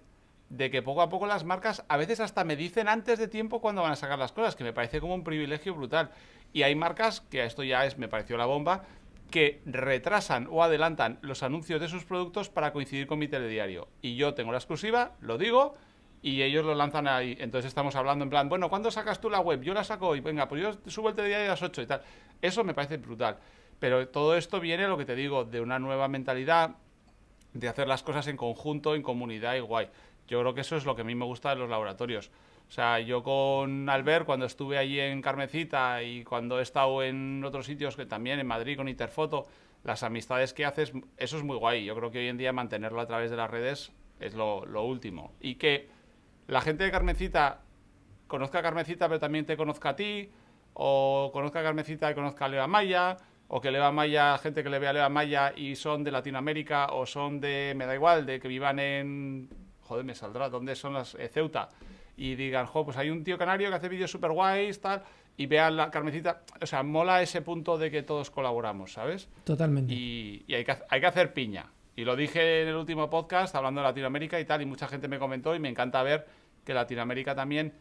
de que poco a poco las marcas a veces hasta me dicen antes de tiempo cuando van a sacar las cosas, que me parece como un privilegio brutal. Y hay marcas, que a esto ya es, me pareció la bomba, que retrasan o adelantan los anuncios de sus productos para coincidir con mi telediario. Y yo tengo la exclusiva, lo digo, y ellos lo lanzan ahí. Entonces estamos hablando en plan, bueno, ¿cuándo sacas tú la web? Yo la saco y venga, pues yo subo el telediario a las 8 y tal. Eso me parece brutal. Pero todo esto viene, lo que te digo, de una nueva mentalidad, de hacer las cosas en conjunto, en comunidad y guay. Yo creo que eso es lo que a mí me gusta de los laboratorios. O sea, yo con Albert, cuando estuve allí en Carmecita y cuando he estado en otros sitios, que también en Madrid con Interfoto, las amistades que haces, eso es muy guay. Yo creo que hoy en día mantenerlo a través de las redes es lo, lo último. Y que la gente de Carmecita conozca a Carmecita, pero también te conozca a ti, o conozca a Carmecita y conozca a Leva Maya, o que Leva Maya, gente que le vea a Leva Maya y son de Latinoamérica o son de, me da igual, de que vivan en joder, me saldrá, ¿dónde son las eh, Ceuta? Y digan, joder, pues hay un tío canario que hace vídeos super guays, tal, y vean la carmecita, o sea, mola ese punto de que todos colaboramos, ¿sabes? Totalmente. Y, y hay, que, hay que hacer piña. Y lo dije en el último podcast, hablando de Latinoamérica y tal, y mucha gente me comentó y me encanta ver que Latinoamérica también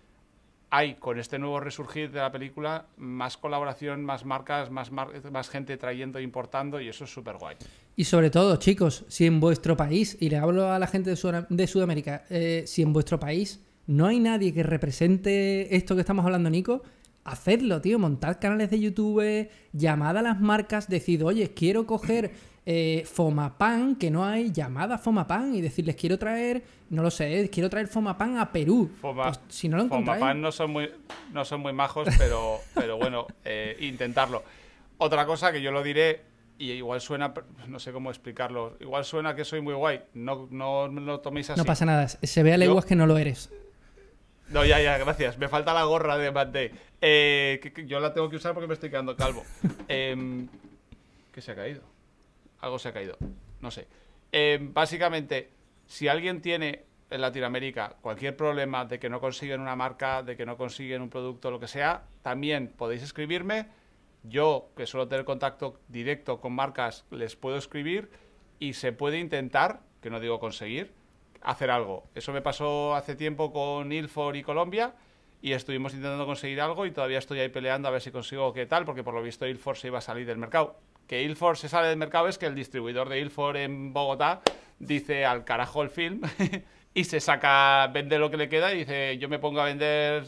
hay con este nuevo resurgir de la película más colaboración, más marcas, más, más gente trayendo e importando y eso es súper guay. Y sobre todo, chicos, si en vuestro país, y le hablo a la gente de, Sudamérica, eh, si en vuestro país no hay nadie que represente esto que estamos hablando, Nico, hacedlo, tío, montad canales de YouTube, llamad a las marcas, decid, oye, quiero coger eh, Fomapan, que no hay llamada Fomapan y decirles quiero traer, no lo sé, ¿eh? quiero traer Fomapan a Perú. Foma, pues, si no lo encontráis... Fomapan no son muy, no son muy majos, pero, pero bueno, eh, intentarlo. Otra cosa que yo lo diré, y igual suena, no sé cómo explicarlo, igual suena que soy muy guay, no, no, no lo toméis así. No pasa nada, se ve a es que no lo eres. No, ya, ya, gracias. Me falta la gorra de Bad Day. Eh, yo la tengo que usar porque me estoy quedando calvo. Em, que se ha caído algo se ha caído. No sé. Eh, básicamente, si alguien tiene en Latinoamérica cualquier problema de que no consiguen una marca, de que no consiguen un producto, lo que sea, también podéis escribirme. Yo, que suelo tener contacto directo con marcas, les puedo escribir y se puede intentar, que no digo conseguir, hacer algo. Eso me pasó hace tiempo con Ilford y Colombia y estuvimos intentando conseguir algo y todavía estoy ahí peleando a ver si consigo qué tal, porque por lo visto Ilford se iba a salir del mercado que Ilford se sale del mercado es que el distribuidor de Ilford en Bogotá dice al carajo el film y se saca, vende lo que le queda y dice yo me pongo a vender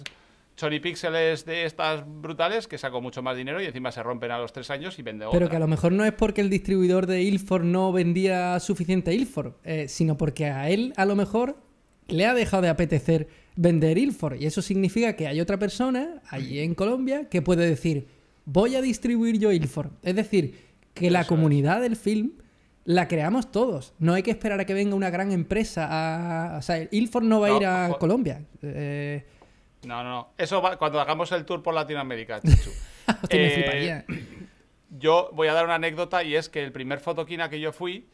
choripíxeles de estas brutales que saco mucho más dinero y encima se rompen a los tres años y vende otra. Pero que a lo mejor no es porque el distribuidor de Ilford no vendía suficiente Ilford, eh, sino porque a él a lo mejor le ha dejado de apetecer vender Ilford y eso significa que hay otra persona allí en Colombia que puede decir voy a distribuir yo Ilford. Es decir, que la comunidad del film la creamos todos. No hay que esperar a que venga una gran empresa a... O sea, Ilford no va a ir a Colombia. No, eh. no, no. Eso va cuando hagamos el tour por Latinoamérica, Chichu. Eh, yo voy a dar una anécdota y es que el primer fotoquina que yo fui,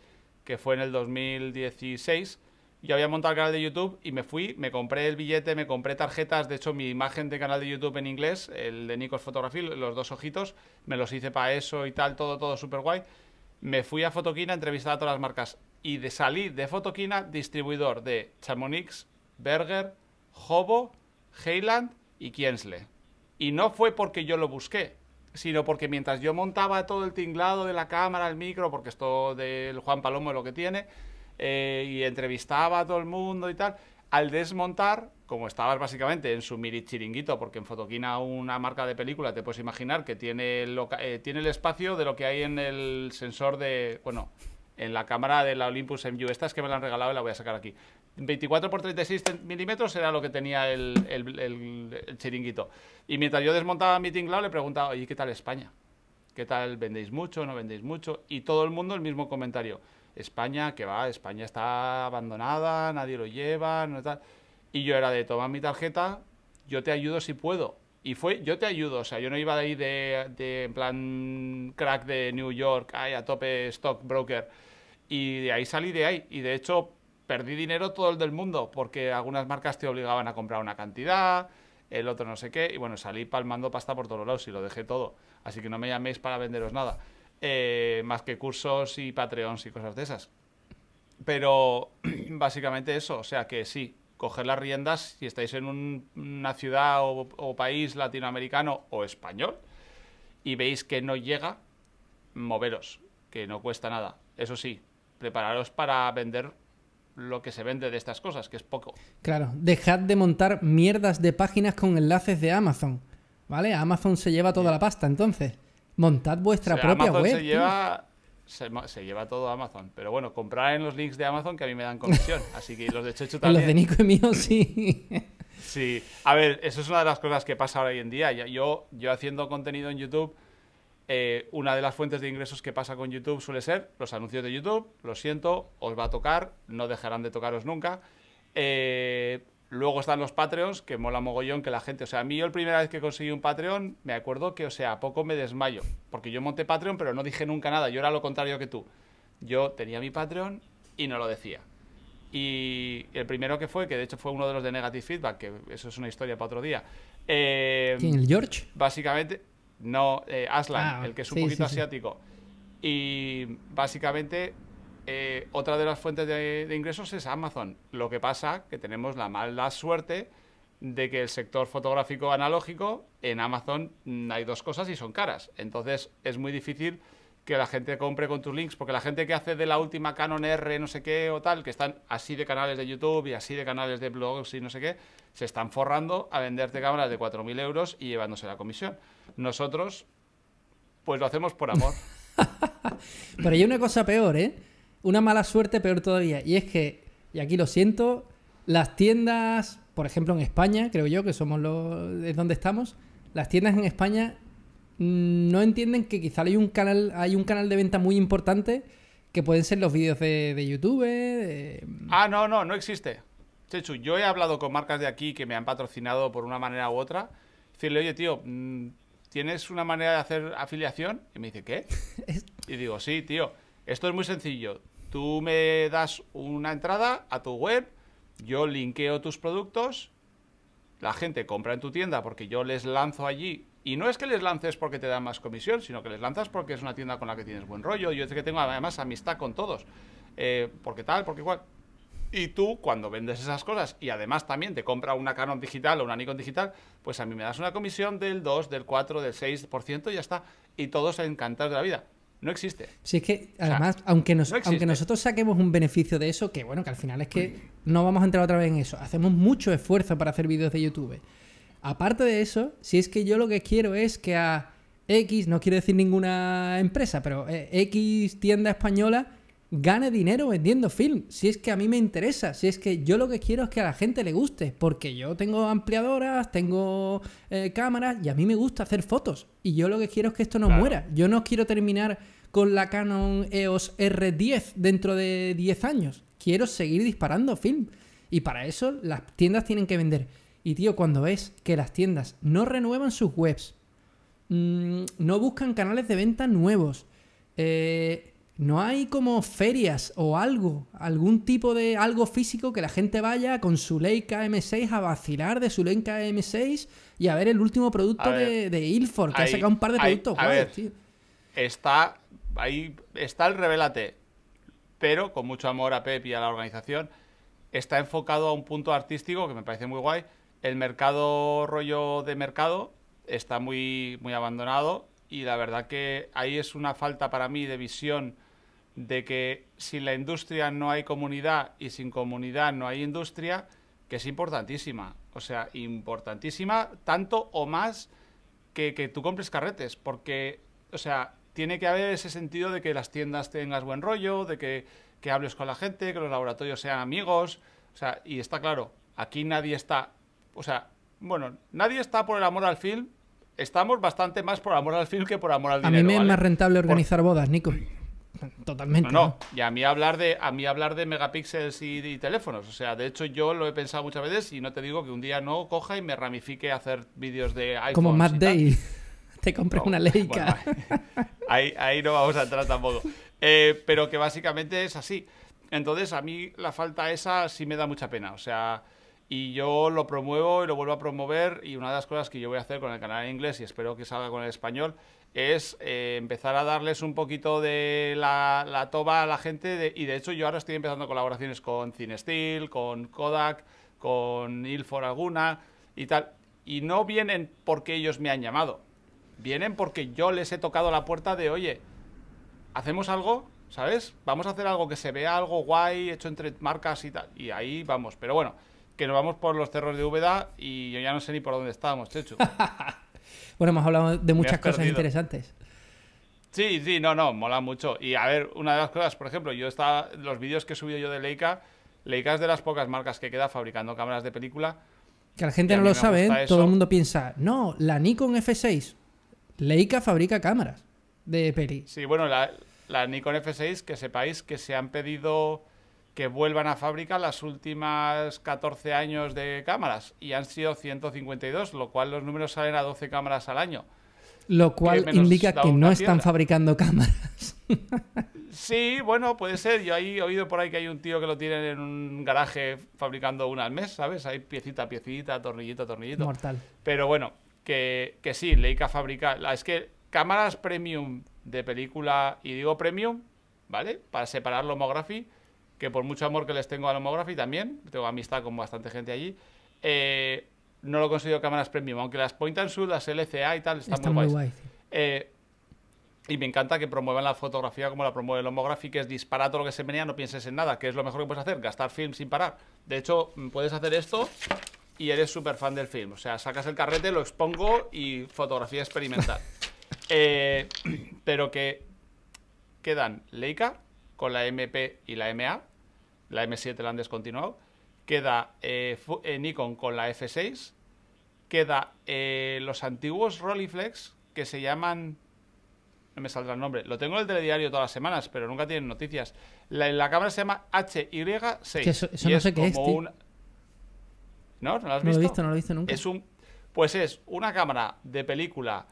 que fue en el 2016, yo había montado el canal de YouTube y me fui, me compré el billete, me compré tarjetas, de hecho mi imagen de canal de YouTube en inglés, el de Nikos Photography, los dos ojitos, me los hice para eso y tal, todo, todo súper guay. Me fui a Fotoquina, entrevistar a todas las marcas y de salí de Fotoquina, distribuidor de Chamonix, Berger, Hobo, Heyland y Kienzle... Y no fue porque yo lo busqué, sino porque mientras yo montaba todo el tinglado de la cámara, el micro, porque esto del Juan Palomo es lo que tiene, eh, y entrevistaba a todo el mundo y tal. Al desmontar, como estabas básicamente en su mini chiringuito, porque en Fotoquina una marca de película te puedes imaginar que eh, tiene el, espacio de lo que hay en el sensor de. Bueno, en la cámara de la Olympus MU. Esta es que me la han regalado y la voy a sacar aquí. 24 por 36 milímetros era lo que tenía el, chiringuito. Y mientras yo desmontaba mi tinglado, le preguntaba, oye, ¿qué tal España? ¿Qué tal vendéis mucho? ¿No vendéis mucho? Y todo el mundo el mismo comentario. España, que va, España está abandonada, nadie lo lleva, no está... Y yo era de, tomar mi tarjeta, yo te ayudo si puedo. Y fue, yo te ayudo, o sea, yo no iba de ahí de, de en plan crack de New York, ay, a tope stockbroker. Y de ahí salí de ahí. Y de hecho, perdí dinero todo el del mundo, porque algunas marcas te obligaban a comprar una cantidad, el otro no sé qué. Y bueno, salí palmando pasta por todos lados y lo dejé todo. Así que no me llaméis para venderos nada. Eh, más que cursos y Patreons y cosas de esas. Pero básicamente eso, o sea que sí, coger las riendas si estáis en una ciudad o, o país latinoamericano o español y veis que no llega, moveros, que no cuesta nada. Eso sí, prepararos para vender lo que se vende de estas cosas, que es poco. Claro, dejad de montar mierdas de páginas con enlaces de Amazon, ¿vale? Amazon se lleva toda la pasta, entonces. Montad vuestra propia web. Se lleva, se, lleva todo a Amazon. Pero bueno, comprar en los links de Amazon que a mí me dan comisión. Así que los de Chechu también. los de Nico y mío, sí. sí. A ver, eso es una de las cosas que pasa hoy en día. Yo, yo haciendo contenido en YouTube. Eh, una de las fuentes de ingresos que pasa con YouTube suele ser los anuncios de YouTube, lo siento, os va a tocar, no dejarán de tocaros nunca. Eh, Luego están los Patreons, que mola mogollón que la gente. O sea, a mí yo la primera vez que conseguí un Patreon, me acuerdo que, o sea, a poco me desmayo. Porque yo monté Patreon, pero no dije nunca nada. Yo era lo contrario que tú. Yo tenía mi Patreon y no lo decía. Y el primero que fue, que de hecho fue uno de los de Negative Feedback, que eso es una historia para otro día. Eh, ¿El George? Básicamente, no, eh, Aslan, ah, el que es un poquito asiático. Y básicamente eh, otra de las fuentes de, ingresos es Amazon. Lo que pasa que tenemos la mala suerte de que el sector fotográfico analógico en Amazon mm, hay dos cosas y son caras. Entonces es muy difícil que la gente compre con tus links, porque la gente que hace de la última Canon R no sé qué o tal, que están así de canales de YouTube y así de canales de blogs y no sé qué, se están forrando a venderte cámaras de 4.000 euros y llevándose la comisión. Nosotros, pues lo hacemos por amor. Pero hay una cosa peor, ¿eh? una mala suerte peor todavía. Y es que, y aquí lo siento, las tiendas, por ejemplo en España, creo yo que somos los, es donde estamos, las tiendas en España mm, no entienden que quizá hay un canal, hay un canal de venta muy importante que pueden ser los vídeos de, YouTube. Ah, no, no, no existe. Chechu, yo he hablado con marcas de aquí que me han patrocinado por una manera u otra. Decirle, oye, tío, mm, ¿tienes una manera de hacer afiliación? Y me dice, ¿qué? y digo, sí, tío, esto es muy sencillo. Tú me das una entrada a tu web, yo linkeo tus productos, la gente compra en tu tienda porque yo les lanzo allí. Y no es que les lances porque te dan más comisión, sino que les lanzas porque es una tienda con la que tienes buen rollo. Yo es que tengo además amistad con todos. Eh, porque tal, porque igual. Y tú, cuando vendes esas cosas y además también te compra una Canon digital o una Nikon digital, pues a mí me das una comisión del 2, del 4, del 6% y ya está. Y todos encantados de la vida. No existe. Sí, es que además, aunque, nos, aunque nosotros saquemos un beneficio de eso, que bueno, que al final es que no vamos a entrar otra vez en eso. Hacemos mucho esfuerzo para hacer vídeos de YouTube. Aparte de eso, si es que yo lo que quiero es que a X, no quiero decir ninguna empresa, pero eh, X tienda española gane dinero vendiendo film. Si es que a mí me interesa, si es que yo lo que quiero es que a la gente le guste, porque yo tengo ampliadoras, tengo eh, cámaras y a mí me gusta hacer fotos. Y yo lo que quiero es que esto no muera. Yo no quiero terminar con la Canon EOS R10 dentro de 10 años. Quiero seguir disparando film. Y para eso las tiendas tienen que vender. Y tío, cuando ves que las tiendas no renuevan sus webs, mm, no buscan canales de venta nuevos, eh, ¿No hay como ferias o algo, algún tipo de algo físico que la gente vaya con su Leica M6 a vacilar de su Leica M6 y a ver el último producto de, Ilford, que ha sacado un par de productos? Está, ahí está el Revelate, pero con mucho amor a Pep y a la organización, está enfocado a un punto artístico que me parece muy guay. El mercado rollo de mercado está muy, muy abandonado y la verdad que ahí es una falta para mí de visión de que sin la industria no hay comunidad y sin comunidad no hay industria, que es importantísima. O sea, importantísima tanto o más que, que tú compres carretes, porque, o sea, tiene que haber ese sentido de que las tiendas tengas buen rollo, de que, hables con la gente, que los laboratorios sean amigos. O sea, y está claro, aquí nadie está, o sea, bueno, nadie está por el amor al film, estamos bastante más por amor al film que por amor al dinero. A mí me es más rentable organizar bodas, Nico. Totalmente. No, no. Y a mí hablar de, a mí hablar de megapíxeles y, teléfonos. O sea, de hecho yo lo he pensado muchas veces y no te digo que un día no coja y me ramifique hacer vídeos de iPhone. Como Matt Day. Te compré una Leica. ahí, no vamos a entrar tampoco. Eh, pero que básicamente es así. Entonces a mí la falta esa sí me da mucha pena. O sea, y yo lo promuevo y lo vuelvo a promover y una de las cosas que yo voy a hacer con el canal en inglés y espero que salga con el español es eh, empezar a darles un poquito de la, toba a la gente y de hecho yo ahora estoy empezando colaboraciones con Cinesteel, con Kodak, con Ilfor alguna y tal. Y no vienen porque ellos me han llamado, vienen porque yo les he tocado la puerta de, oye, hacemos algo, ¿sabes? Vamos a hacer algo que se vea algo guay, hecho entre marcas y tal. Y ahí vamos, pero bueno, que nos vamos por los cerros de Úbeda y yo ya no sé ni por dónde estábamos, Chechu. Bueno, hemos hablado de muchas cosas interesantes. Sí, sí, no, no, mola mucho. Y a ver, una de las cosas, por ejemplo, yo estaba, los vídeos que he subido yo de Leica, Leica es de las pocas marcas que queda fabricando cámaras de película. Que la gente no lo sabe, ¿eh? todo el mundo piensa, no, la Nikon F6, Leica fabrica cámaras de peli. Sí, bueno, la, la Nikon F6, que sepáis que se han pedido que vuelvan a fabricar las últimas 14 años de cámaras y han sido 152, lo cual los números salen a 12 cámaras al año. Lo cual indica que no están fabricando cámaras. sí, bueno, puede ser. Yo he oído por ahí que hay un tío que lo tiene en un garaje fabricando una al mes, ¿sabes? Hay piecita, piecita, tornillito, tornillito. Mortal. Pero bueno, que, que sí, Leica fabrica. Es que cámaras premium de película, y digo premium, ¿vale? Para separar la homografía que por mucho amor que les tengo a Lomography también, tengo amistad con bastante gente allí, eh, no lo considero cámaras premium, aunque las Point and Shoot, las LCA y tal, están, muy, guays. Eh, y me encanta que promuevan la fotografía como la promueve el que es disparato lo que se menea, no pienses en nada, que es lo mejor que puedes hacer, gastar film sin parar. De hecho, mm, puedes hacer esto y eres súper fan del film. O sea, sacas el carrete, lo expongo y fotografía experimental. Eh, pero que quedan Leica, con la MP y la MA, la M7 la han descontinuado, queda eh, eh, Nikon con la F6, queda eh, los antiguos Rolleiflex que se llaman... No me saldrá el nombre. Lo tengo en el telediario todas las semanas, pero nunca tienen noticias. La, la cámara se llama HY6. Que eso, no es sé qué es. ¿No? ¿No lo has visto? he visto? No lo he visto nunca. Es un... Pues es una cámara de película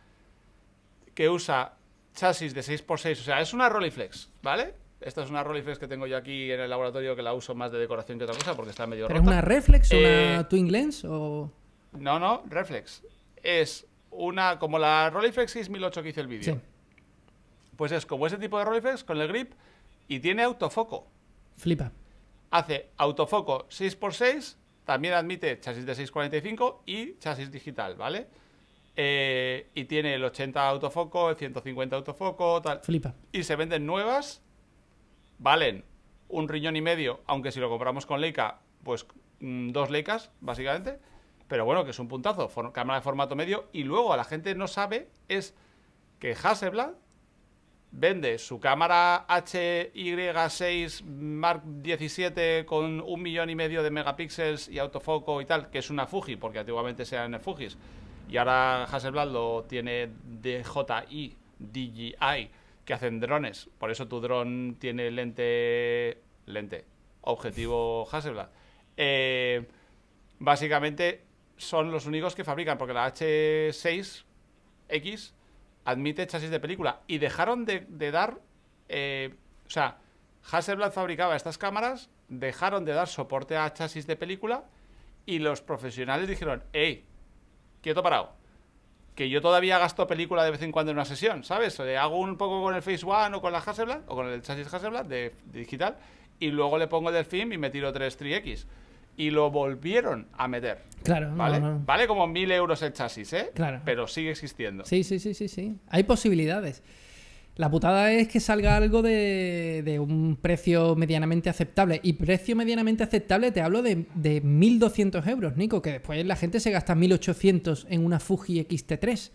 que usa chasis de 6x6. O sea, es una Rolleiflex, ¿vale? Esta es una Roliflex que tengo yo aquí en el laboratorio que la uso más de decoración que otra cosa porque está medio ¿Pero es una reflex, una eh, twin lens No, no, reflex. Es una... como la Roliflex 6008 que hice el vídeo. Sí. Pues es como ese tipo de Roliflex con el grip y tiene autofoco. Flipa. Hace autofoco 6x6, también admite chasis de 645 y chasis digital, ¿vale? Eh, y tiene el 80 autofoco, el 150 autofoco, tal. Flipa. Y se venden nuevas valen un riñón y medio, aunque si lo compramos con Leica, pues mm, dos Leicas, básicamente. Pero bueno, que es un puntazo, cámara de formato medio. Y luego a la gente no sabe es que Hasselblad vende su cámara HY6 Mark 17 con un millón y medio de megapíxeles y autofoco y tal, que es una Fuji, porque antiguamente eran Fujis. Y ahora Hasselblad lo tiene DJI, DJI que hacen drones. Por eso tu dron tiene lente. Lente. Objetivo Hasselblad. Eh, básicamente son los únicos que fabrican, porque la H6X admite chasis de película. Y dejaron de, dar. Eh, o sea, Hasselblad fabricaba estas cámaras, dejaron de dar soporte a chasis de película. Y los profesionales dijeron: hey, Quieto parado que yo todavía gasto película de vez en cuando en una sesión, ¿sabes? O sea, hago un poco con el Face One o con la Hasselblad, o con el chasis Hasselblad de, digital, y luego le pongo el del film y me tiro 3 3X. Y lo volvieron a meter. Claro. ¿Vale? Vale como mil euros el chasis, ¿eh? Claro. Pero sigue existiendo. Sí, sí, sí, sí, sí. Hay posibilidades. La putada es que salga algo de, un precio medianamente aceptable. Y precio medianamente aceptable te hablo de, 1.200 euros, Nico, que después la gente se gasta 1.800 en una Fuji XT3.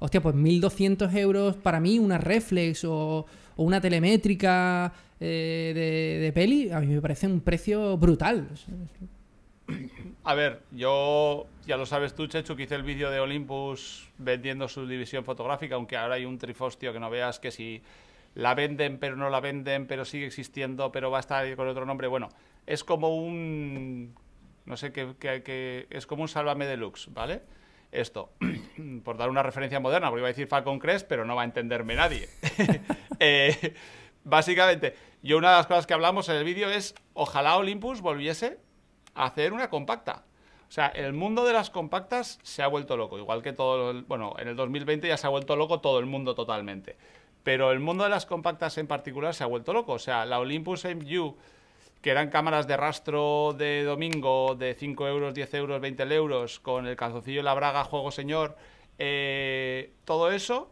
Hostia, pues 1.200 euros para mí, una reflex o, una telemétrica eh, de, de peli, a mí me parece un precio brutal. A ver, yo, ya lo sabes tú, Chechu, que hice el vídeo de Olympus vendiendo su división fotográfica, aunque ahora hay un trifostio que no veas que si la venden, pero no la venden, pero sigue existiendo, pero va a estar con otro nombre. Bueno, es como un. No sé qué. es como un Sálvame Deluxe, ¿vale? Esto, por dar una referencia moderna, porque iba a decir Falcon Crest, pero no va a entenderme nadie. Eh, básicamente, yo una de las cosas que hablamos en el vídeo es: ojalá Olympus volviese hacer una compacta. O sea, el mundo de las compactas se ha vuelto loco, igual que todo, el, bueno, en el 2020 ya se ha vuelto loco todo el mundo totalmente, pero el mundo de las compactas en particular se ha vuelto loco. O sea, la Olympus MU, que eran cámaras de rastro de domingo de 5 euros, 10 euros, 20 euros, con el calzoncillo y la braga, juego señor, eh, todo eso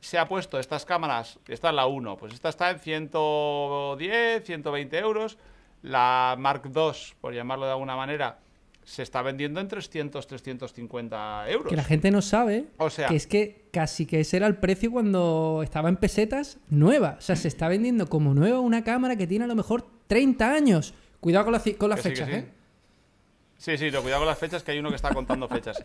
se ha puesto estas cámaras, esta es la 1, pues esta está en 110, 120 euros, la Mark II, por llamarlo de alguna manera, se está vendiendo en 300, 350 euros. Que la gente no sabe o sea, que es que casi que ese era el precio cuando estaba en pesetas nueva. O sea, se está vendiendo como nueva una cámara que tiene a lo mejor 30 años. Cuidado con, con las fechas, sí, sí. ¿eh? Sí, sí, cuidado con las fechas, que hay uno que está contando fechas.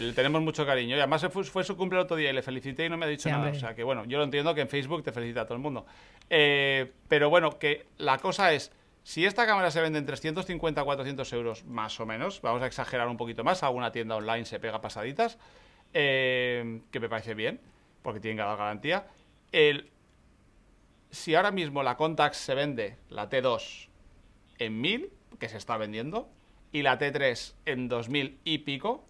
le tenemos mucho cariño. Y además fue, su cumpleaños otro día y le felicité y no me ha dicho nada. O sea, que bueno, yo lo entiendo que en Facebook te felicita a todo el mundo. Eh, pero bueno, que la cosa es si esta cámara se vende en 350 400 euros más o menos, vamos a exagerar un poquito más, alguna tienda online se pega pasaditas, eh, que me parece bien, porque tienen que dar garantía. El, si ahora mismo la Contax se vende, la T2, en 1000, que se está vendiendo, y la T3 en 2000 y pico,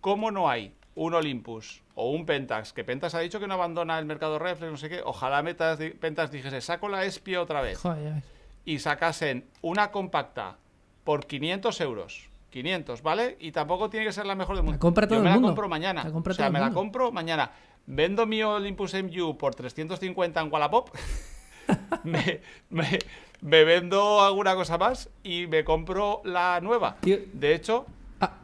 ¿cómo no hay un Olympus o un Pentax, que Pentax ha dicho que no abandona el mercado reflex, no sé qué, ojalá metas, Pentax dijese, saco la Espio otra vez. Joder y sacasen una compacta por 500 euros, 500, ¿vale? Y tampoco tiene que ser la mejor de mundo. me la compro mañana. o sea, me la compro mañana. Vendo mi Olympus MU por 350 en Wallapop. me, vendo alguna cosa más y me compro la nueva. de hecho.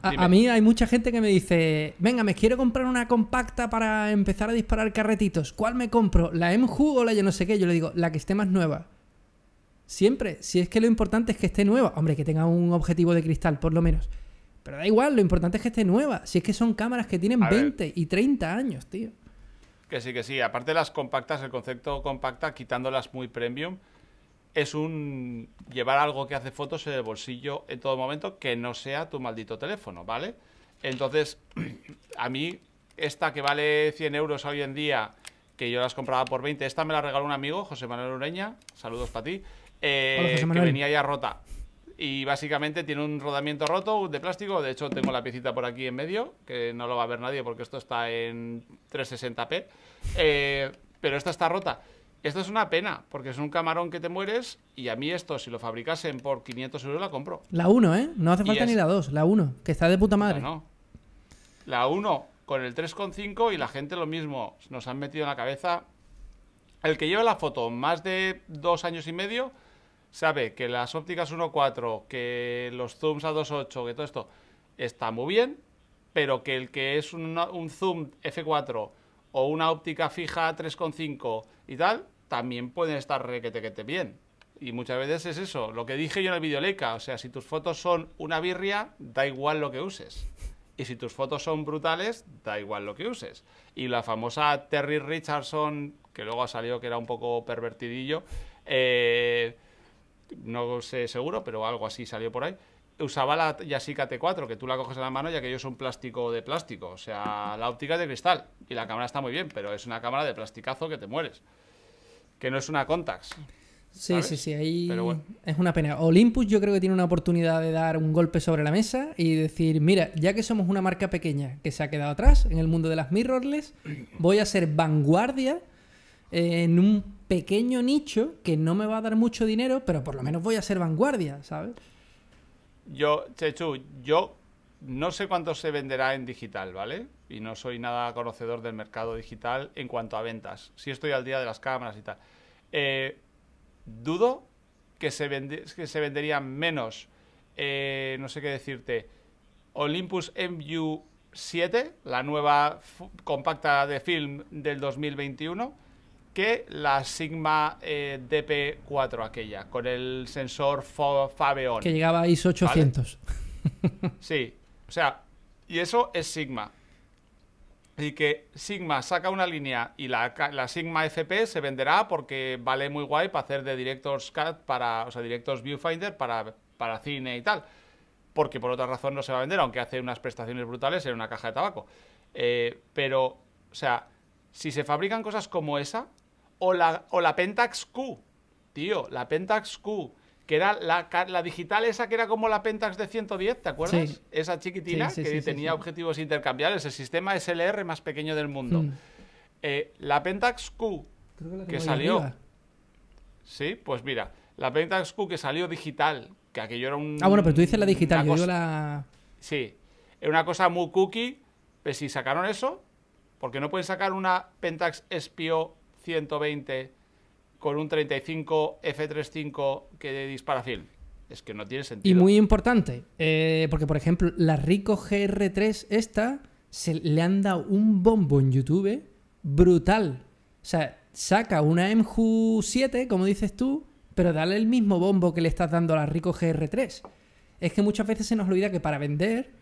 A, mí hay mucha gente que me dice, venga, me quiero comprar una compacta para empezar a disparar carretitos. ¿Cuál me compro? ¿La MHU o la yo no sé qué? Yo le digo, la que esté más nueva. Siempre. Si es que lo importante es que esté nueva. Hombre, que tenga un objetivo de cristal, por lo menos. Pero da igual, lo importante es que esté nueva. Si es que son cámaras que tienen 20 y 30 años, tío. Que sí, que sí. Aparte de las compactas, el concepto compacta, quitándolas muy premium, es un llevar algo que hace fotos en el bolsillo en todo momento que no sea tu maldito teléfono, ¿vale? Entonces, a mí, esta que vale 100 euros hoy en día, que yo las compraba por 20, esta me la regaló un amigo, José Manuel Ureña, saludos para ti, eh, que venía ya rota. Y básicamente tiene un rodamiento roto de plástico. De hecho, tengo la piecita por aquí en medio, que no lo va a ver nadie porque esto está en 360p. Eh, pero esta está rota. Esto es una pena, porque es un camarón que te mueres y a mí esto, si lo fabricasen por 500 euros, la compro. La 1, ¿eh? No hace falta ni la 2, la 1, que está de puta madre. La 1 con el 3,5 y la gente lo mismo. Nos han metido en la cabeza... El que lleva la foto más de dos años y medio sabe que las ópticas 1.4, que los zooms a 2.8, que todo esto está muy bien, pero que el que es un zoom F4 o una óptica fija 3.5 y tal, también pueden estar requetequete que te bien. Y muchas veces es eso, lo que dije yo en el Leica, o sea, si tus fotos son una birria, da igual lo que uses. Y si tus fotos son brutales, da igual lo que uses. Y la famosa Terry Richardson, que luego ha salido que era un poco pervertidillo, eh, no sé seguro, pero algo así salió por ahí, usaba la Yashica T4, que tú la coges en la mano ya que ellos son plástico de plástico, o sea, la óptica es de cristal, y la cámara está muy bien, pero es una cámara de plasticazo que te mueres, que no es una Contax. Sí, sí, sí, ahí es una pena. Olympus yo creo que tiene una oportunidad de dar un golpe sobre la mesa y decir, mira, ya que somos una marca pequeña que se ha quedado atrás en el mundo de las mirrorless, voy a ser vanguardia en un pequeño nicho que no me va a dar mucho dinero, pero por lo menos voy a ser vanguardia, ¿sabes? Yo, Chechu, yo no sé cuánto se venderá en digital, ¿vale? Y no soy nada conocedor del mercado digital en cuanto a ventas. Sí estoy al día de las cámaras y tal. Eh, dudo que se, vende, que se venderían menos, eh, no sé qué decirte, Olympus MU7, la nueva compacta de film del 2021 que la Sigma eh, DP4 aquella, con el sensor Fabeon. Que llegaba a ISO 800. Sí, o sea, y eso es Sigma. Y que Sigma saca una línea y la, Sigma FP se venderá porque vale muy guay para hacer de directos cat para, o sea, directos viewfinder para, para cine y tal. Porque por otra razón no se va a vender, aunque hace unas prestaciones brutales en una caja de tabaco. Eh, pero, o sea, si se fabrican cosas como esa, o la, Pentax Q, tío, la Pentax Q, que era la, la, digital esa que era como la Pentax de 110, ¿te acuerdas? Esa chiquitina que tenía objetivos intercambiables, el sistema SLR más pequeño del mundo. Hmm. Eh, la Pentax Q, que, salió... Sí, pues mira, la Pentax Q que salió digital, que aquello era un... Ah, bueno, pero tú dices la digital, yo la... Sí, era una cosa muy cookie, pues si sacaron eso, porque no pueden sacar una Pentax SPO 120 con un 35 F35 que de disparafil. Es que no tiene sentido. Y muy importante, eh, porque por ejemplo, la Rico GR3 esta se le han dado un bombo en YouTube brutal. O sea, saca una MHU 7, como dices tú, pero dale el mismo bombo que le estás dando a la Rico GR3. Es que muchas veces se nos olvida que para vender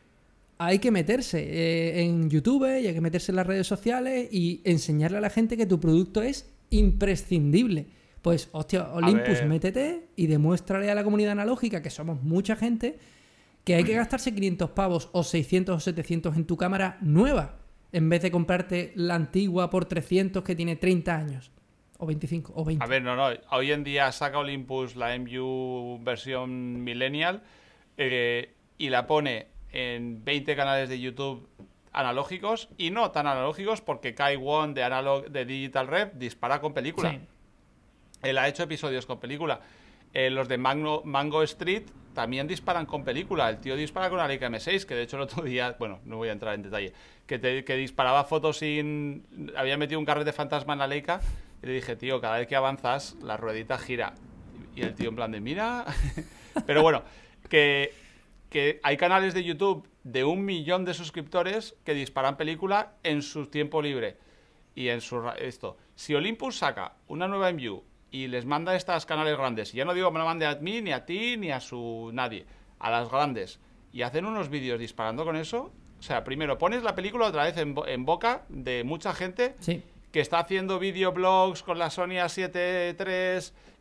hay que meterse eh, en YouTube y hay que meterse en las redes sociales y enseñarle a la gente que tu producto es imprescindible. Pues, hostia, Olympus, métete y demuéstrale a la comunidad analógica, que somos mucha gente, que hay que mm. gastarse 500 pavos o 600 o 700 en tu cámara nueva, en vez de comprarte la antigua por 300 que tiene 30 años. O 25, o 20. A ver, no, no. Hoy en día saca Olympus la MU versión Millennial eh, y la pone en 20 canales de YouTube analógicos y no tan analógicos porque Kai Won de, Analog, de Digital Rep dispara con película. Él ha hecho episodios con película. Eh, los de Mango, Mango Street también disparan con película. El tío dispara con la Leica M6, que de hecho el otro día, bueno, no voy a entrar en detalle, que, que disparaba fotos sin... Había metido un carrete fantasma en la Leica y le dije, tío, cada vez que avanzas, la ruedita gira. Y el tío en plan de, mira... Pero bueno, que que hay canales de YouTube de un millón de suscriptores que disparan película en su tiempo libre y en su esto. Si Olympus saca una nueva MU y les manda a estos canales grandes, y ya no digo me lo mande a mí, ni a ti, ni a su nadie, a las grandes, y hacen unos vídeos disparando con eso, o sea, primero pones la película otra vez en, en boca de mucha gente. Sí que está haciendo videoblogs con la Sony A7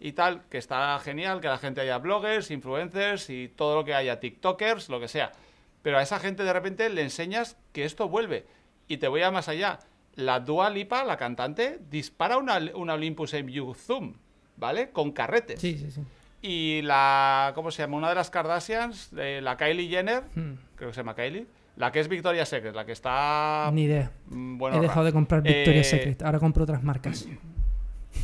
y tal, que está genial, que la gente haya bloggers, influencers y todo lo que haya, TikTokers, lo que sea. Pero a esa gente de repente le enseñas que esto vuelve. Y te voy a más allá. La Dua Lipa, la cantante, dispara una, una Olympus MU Zoom, ¿vale? Con carretes. Sí, sí, sí. Y la, ¿cómo se llama? Una de las Kardashians, eh, la Kylie Jenner, hmm. creo que se llama Kylie, la que es Victoria's Secret, la que está. Ni idea. Mm, bueno, He dejado de comprar eh, Victoria's Secret, ahora compro otras marcas.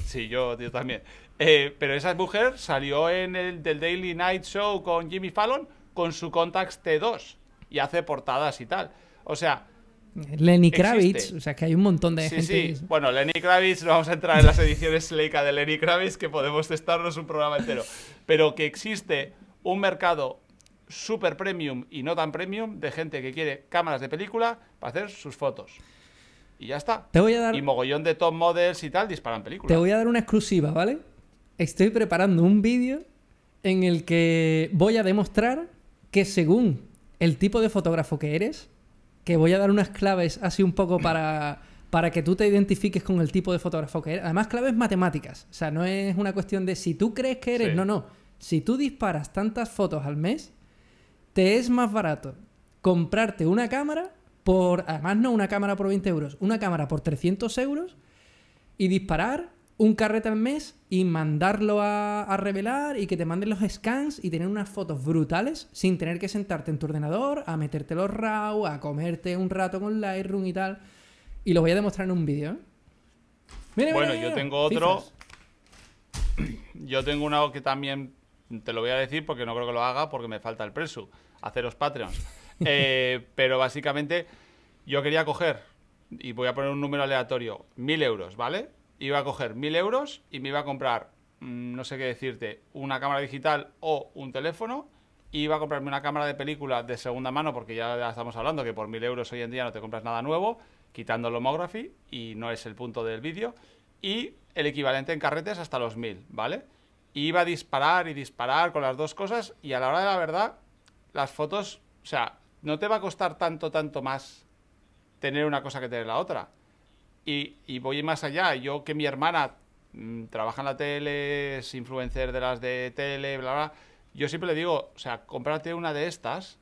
Sí, yo, yo también. Eh, pero esa mujer salió en el del Daily Night Show con Jimmy Fallon con su Contacts T2 y hace portadas y tal. O sea. Lenny Kravitz, o sea que hay un montón de gente. Sí. Bueno, Lenny Kravitz, no vamos a entrar en las ediciones Leica de Lenny Kravitz, que podemos testarnos un programa entero. Pero que existe un mercado super premium y no tan premium de gente que quiere cámaras de película para hacer sus fotos. Y ya está. Te voy a dar... Y mogollón de top models y tal disparan películas. Te voy a dar una exclusiva, ¿vale? Estoy preparando un vídeo en el que voy a demostrar que según el tipo de fotógrafo que eres, que voy a dar unas claves así un poco para, para que tú te identifiques con el tipo de fotógrafo que eres. Además, claves matemáticas. O sea, no es una cuestión de si tú crees que eres, no, no. Si tú disparas tantas fotos al mes, te es más barato comprarte una cámara por, además no una cámara por 20 euros, una cámara por 300 euros y disparar un carrete al mes y mandarlo a, revelar y que te manden los scans y tener unas fotos brutales sin tener que sentarte en tu ordenador, a meterte los RAW, a comerte un rato con Lightroom y tal. Y lo voy a demostrar en un vídeo. ¿eh? bueno, yo tengo otro. Yo tengo una que también te lo voy a decir porque no creo que lo haga porque me falta el preso. Haceros Patreons. Eh, pero básicamente yo quería coger, y voy a poner un número aleatorio, mil euros, ¿vale? Iba a coger mil euros y me iba a comprar, mm, no sé qué decirte, una cámara digital o un teléfono. iba a comprarme una cámara de película de segunda mano porque ya, estamos hablando que por mil euros hoy en día no te compras nada nuevo, quitando el homography y no es el punto del vídeo. Y el equivalente en carretes hasta los mil, ¿vale? iba a disparar y disparar con las dos cosas y a la hora de la verdad, las fotos, o sea, no te va a costar tanto, tanto más tener una cosa que tener la otra. Y, voy más allá, yo que mi hermana mm, trabaja en la tele, es influencer de las de tele, bla, bla, yo siempre le digo, o sea, cómprate una de estas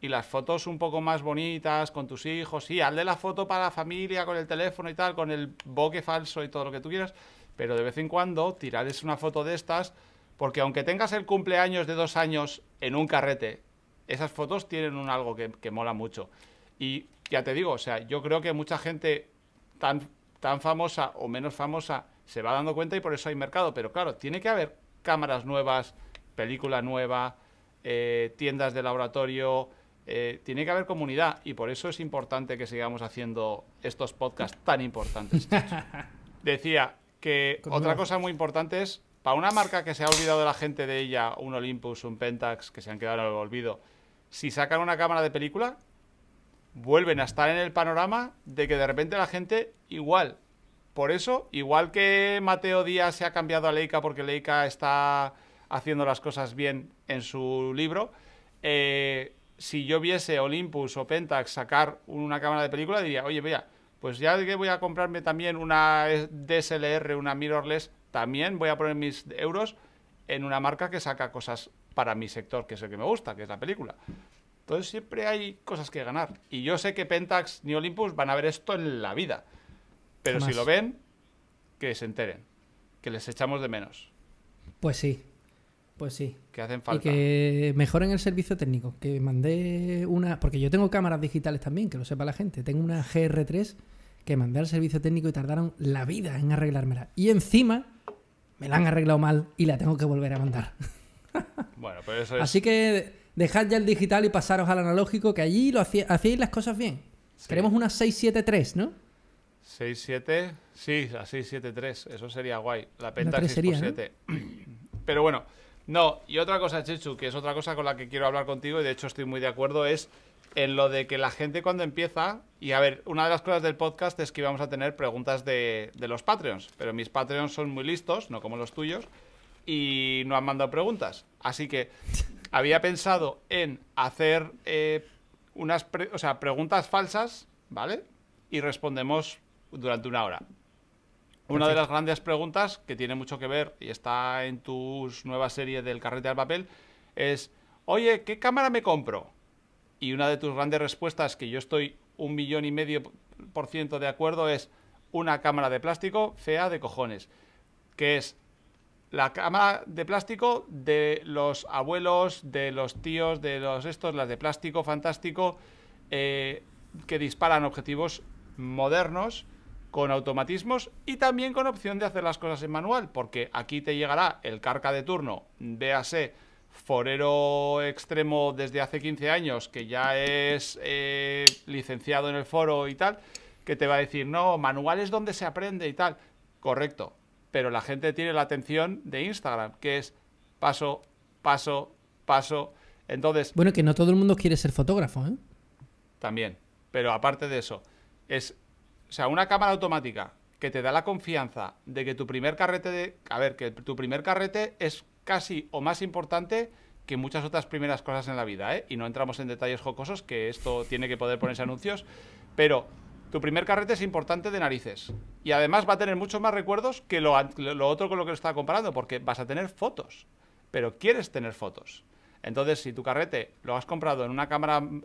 y las fotos un poco más bonitas con tus hijos, sí, hazle la foto para la familia, con el teléfono y tal, con el boque falso y todo lo que tú quieras, pero de vez en cuando tirarles una foto de estas, porque aunque tengas el cumpleaños de dos años en un carrete, esas fotos tienen un algo que, mola mucho. Y ya te digo, o sea, yo creo que mucha gente tan, tan famosa o menos famosa se va dando cuenta y por eso hay mercado, pero claro, tiene que haber cámaras nuevas, película nueva, eh, tiendas de laboratorio, eh, tiene que haber comunidad y por eso es importante que sigamos haciendo estos podcasts tan importantes. Decía, que otra cosa muy importante es, para una marca que se ha olvidado de la gente de ella, un Olympus, un Pentax, que se han quedado en el olvido, si sacan una cámara de película, vuelven a estar en el panorama de que de repente la gente igual. Por eso, igual que Mateo Díaz se ha cambiado a Leica porque Leica está haciendo las cosas bien en su libro, eh, si yo viese Olympus o Pentax sacar una cámara de película, diría, oye, vea pues ya que voy a comprarme también una DSLR, una mirrorless, también voy a poner mis euros en una marca que saca cosas para mi sector, que es el que me gusta, que es la película. Entonces siempre hay cosas que ganar. Y yo sé que Pentax ni Olympus van a ver esto en la vida. Pero si lo ven, que se enteren, que les echamos de menos. Pues sí, pues sí. Que hacen falta. Y que mejoren el servicio técnico. Que mandé una. Porque yo tengo cámaras digitales también, que lo sepa la gente. Tengo una GR3 que mandé al servicio técnico y tardaron la vida en arreglármela. Y encima me la han arreglado mal y la tengo que volver a mandar. Bueno, eso Así que dejad ya el digital y pasaros al analógico, que allí lo hacía, las cosas bien. Queremos una 673, ¿no? 67, sí, La 673, eso sería guay. La Pentax sería Pero bueno, no, y otra cosa, Chechu, que es otra cosa con la que quiero hablar contigo, y de hecho estoy muy de acuerdo, es en lo de que la gente cuando empieza, y a ver, una de las cosas del podcast es que íbamos a tener preguntas de, los Patreons, pero mis Patreons son muy listos, no como los tuyos, y no han mandado preguntas. Así que había pensado en hacer eh, unas o sea, preguntas falsas, ¿vale? Y respondemos durante una hora. Una de las grandes preguntas que tiene mucho que ver y está en tus nuevas series del carrete al papel es, oye, ¿qué cámara me compro? Y una de tus grandes respuestas, que yo estoy un millón y medio por ciento de acuerdo, es una cámara de plástico fea de cojones, que es la cámara de plástico de los abuelos, de los tíos, de los estos, las de plástico fantástico, eh, que disparan objetivos modernos con automatismos y también con opción de hacer las cosas en manual, porque aquí te llegará el carca de turno, véase forero extremo desde hace 15 años, que ya es eh, licenciado en el foro y tal, que te va a decir, no, manual es donde se aprende y tal. Correcto, pero la gente tiene la atención de Instagram, que es paso, paso, paso. Entonces... Bueno, que no todo el mundo quiere ser fotógrafo, ¿eh? También, pero aparte de eso, es o sea, una cámara automática que te da la confianza de que tu primer carrete, de, a ver, que tu primer carrete es casi o más importante que muchas otras primeras cosas en la vida, ¿eh? Y no entramos en detalles jocosos, que esto tiene que poder ponerse anuncios, pero tu primer carrete es importante de narices. Y además va a tener muchos más recuerdos que lo, otro con lo que lo estaba comparando, porque vas a tener fotos, pero quieres tener fotos. Entonces, si tu carrete lo has comprado en una cámara mm,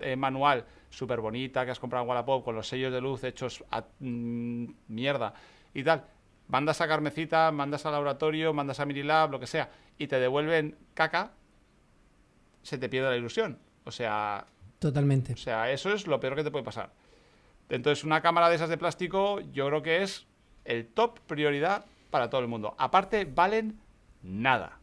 eh, manual súper bonita que has comprado en Wallapop con los sellos de luz hechos a mm, mierda y tal. Mandas a Carmecita, mandas al laboratorio, mandas a Mirilab, lo que sea, y te devuelven caca, se te pierde la ilusión. O sea. Totalmente. O sea, eso es lo peor que te puede pasar. Entonces, una cámara de esas de plástico, yo creo que es el top prioridad para todo el mundo. Aparte, valen nada.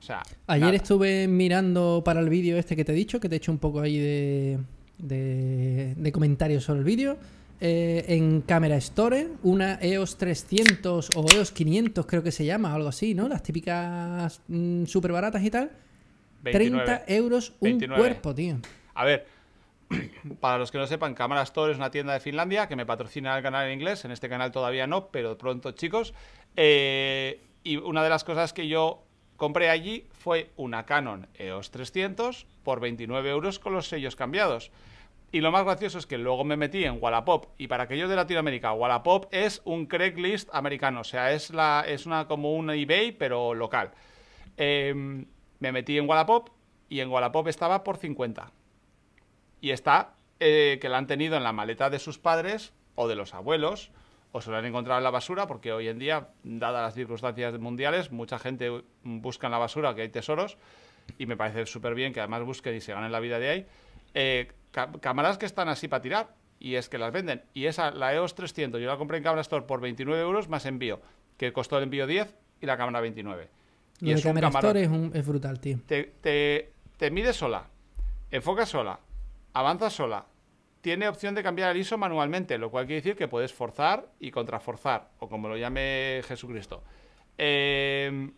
O sea. Ayer estuve mirando para el vídeo este que te he dicho, que te he hecho un poco ahí de, de, comentarios sobre el vídeo. Eh, en Camera Store, una EOS 300 o EOS 500 e creo que se llama, algo así, ¿no? Las típicas mm, súper baratas y tal. 30 euros un cuerpo, tío. A ver, para los que no sepan, Camera Store es una tienda de Finlandia que me patrocina el canal en inglés, en este canal todavía no, pero pronto chicos. Eh, y una de las cosas que yo compré allí fue una Canon EOS 300 por 29 euros con los sellos cambiados. Y lo más gracioso es que luego me metí en Wallapop. Y para aquellos de Latinoamérica, Wallapop es un Craigslist americano. O sea, es, la, es una, como un eBay, pero local. Em, me metí en Wallapop y en Wallapop estaba por 50. Y está eh, que la han tenido en la maleta de sus padres o de los abuelos. O se lo han encontrado en la basura, porque hoy en día, dadas las circunstancias mundiales, mucha gente busca en la basura que hay tesoros. Y me parece súper bien que además busquen y se ganen la vida de ahí eh, cámaras que están así para tirar y es que las venden. Y esa, la EOS 300, yo la compré en cámara Store por 29 euros más envío, que costó el envío 10 y la cámara 29. y el es Camera Store es, brutal, tío. Te, te, mide sola, enfoca sola, avanza sola, tiene opción de cambiar el ISO manualmente, lo cual quiere decir que puedes forzar y contraforzar, o como lo llame Jesucristo. Em,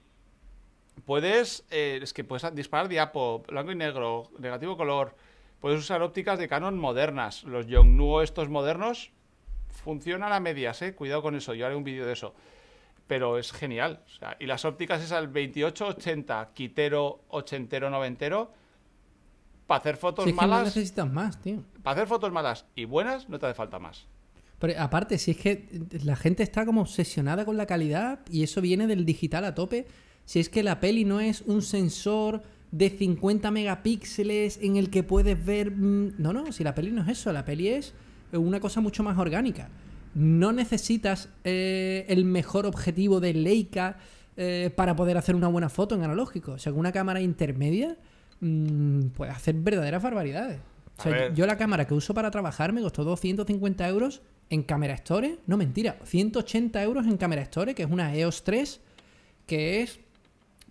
puedes, eh, es que puedes disparar diapo, blanco y negro, negativo color. Puedes usar ópticas de Canon modernas. Los Yongnuo estos modernos funcionan a medias, ¿eh? Cuidado con eso, yo haré un vídeo de eso. Pero es genial. y las ópticas es al 2880, quitero, ochentero, noventero. Para hacer fotos malas. No necesitas más, tío. Para hacer fotos malas y buenas, no te hace falta más. aparte, si es que la gente está como obsesionada con la calidad y eso viene del digital a tope. Si es que la peli no es un sensor de 50 megapíxeles en el que puedes ver... Mm, no, no, si la peli no es eso, la peli es una cosa mucho más orgánica. No necesitas eh, el mejor objetivo de Leica eh, para poder hacer una buena foto en analógico. O sea, una cámara intermedia mm, Puede hacer verdaderas barbaridades. yo, la cámara que uso para trabajar me costó 250 euros en Camera Store. No, mentira, 180 euros en Camera Store, que es una EOS 3, que es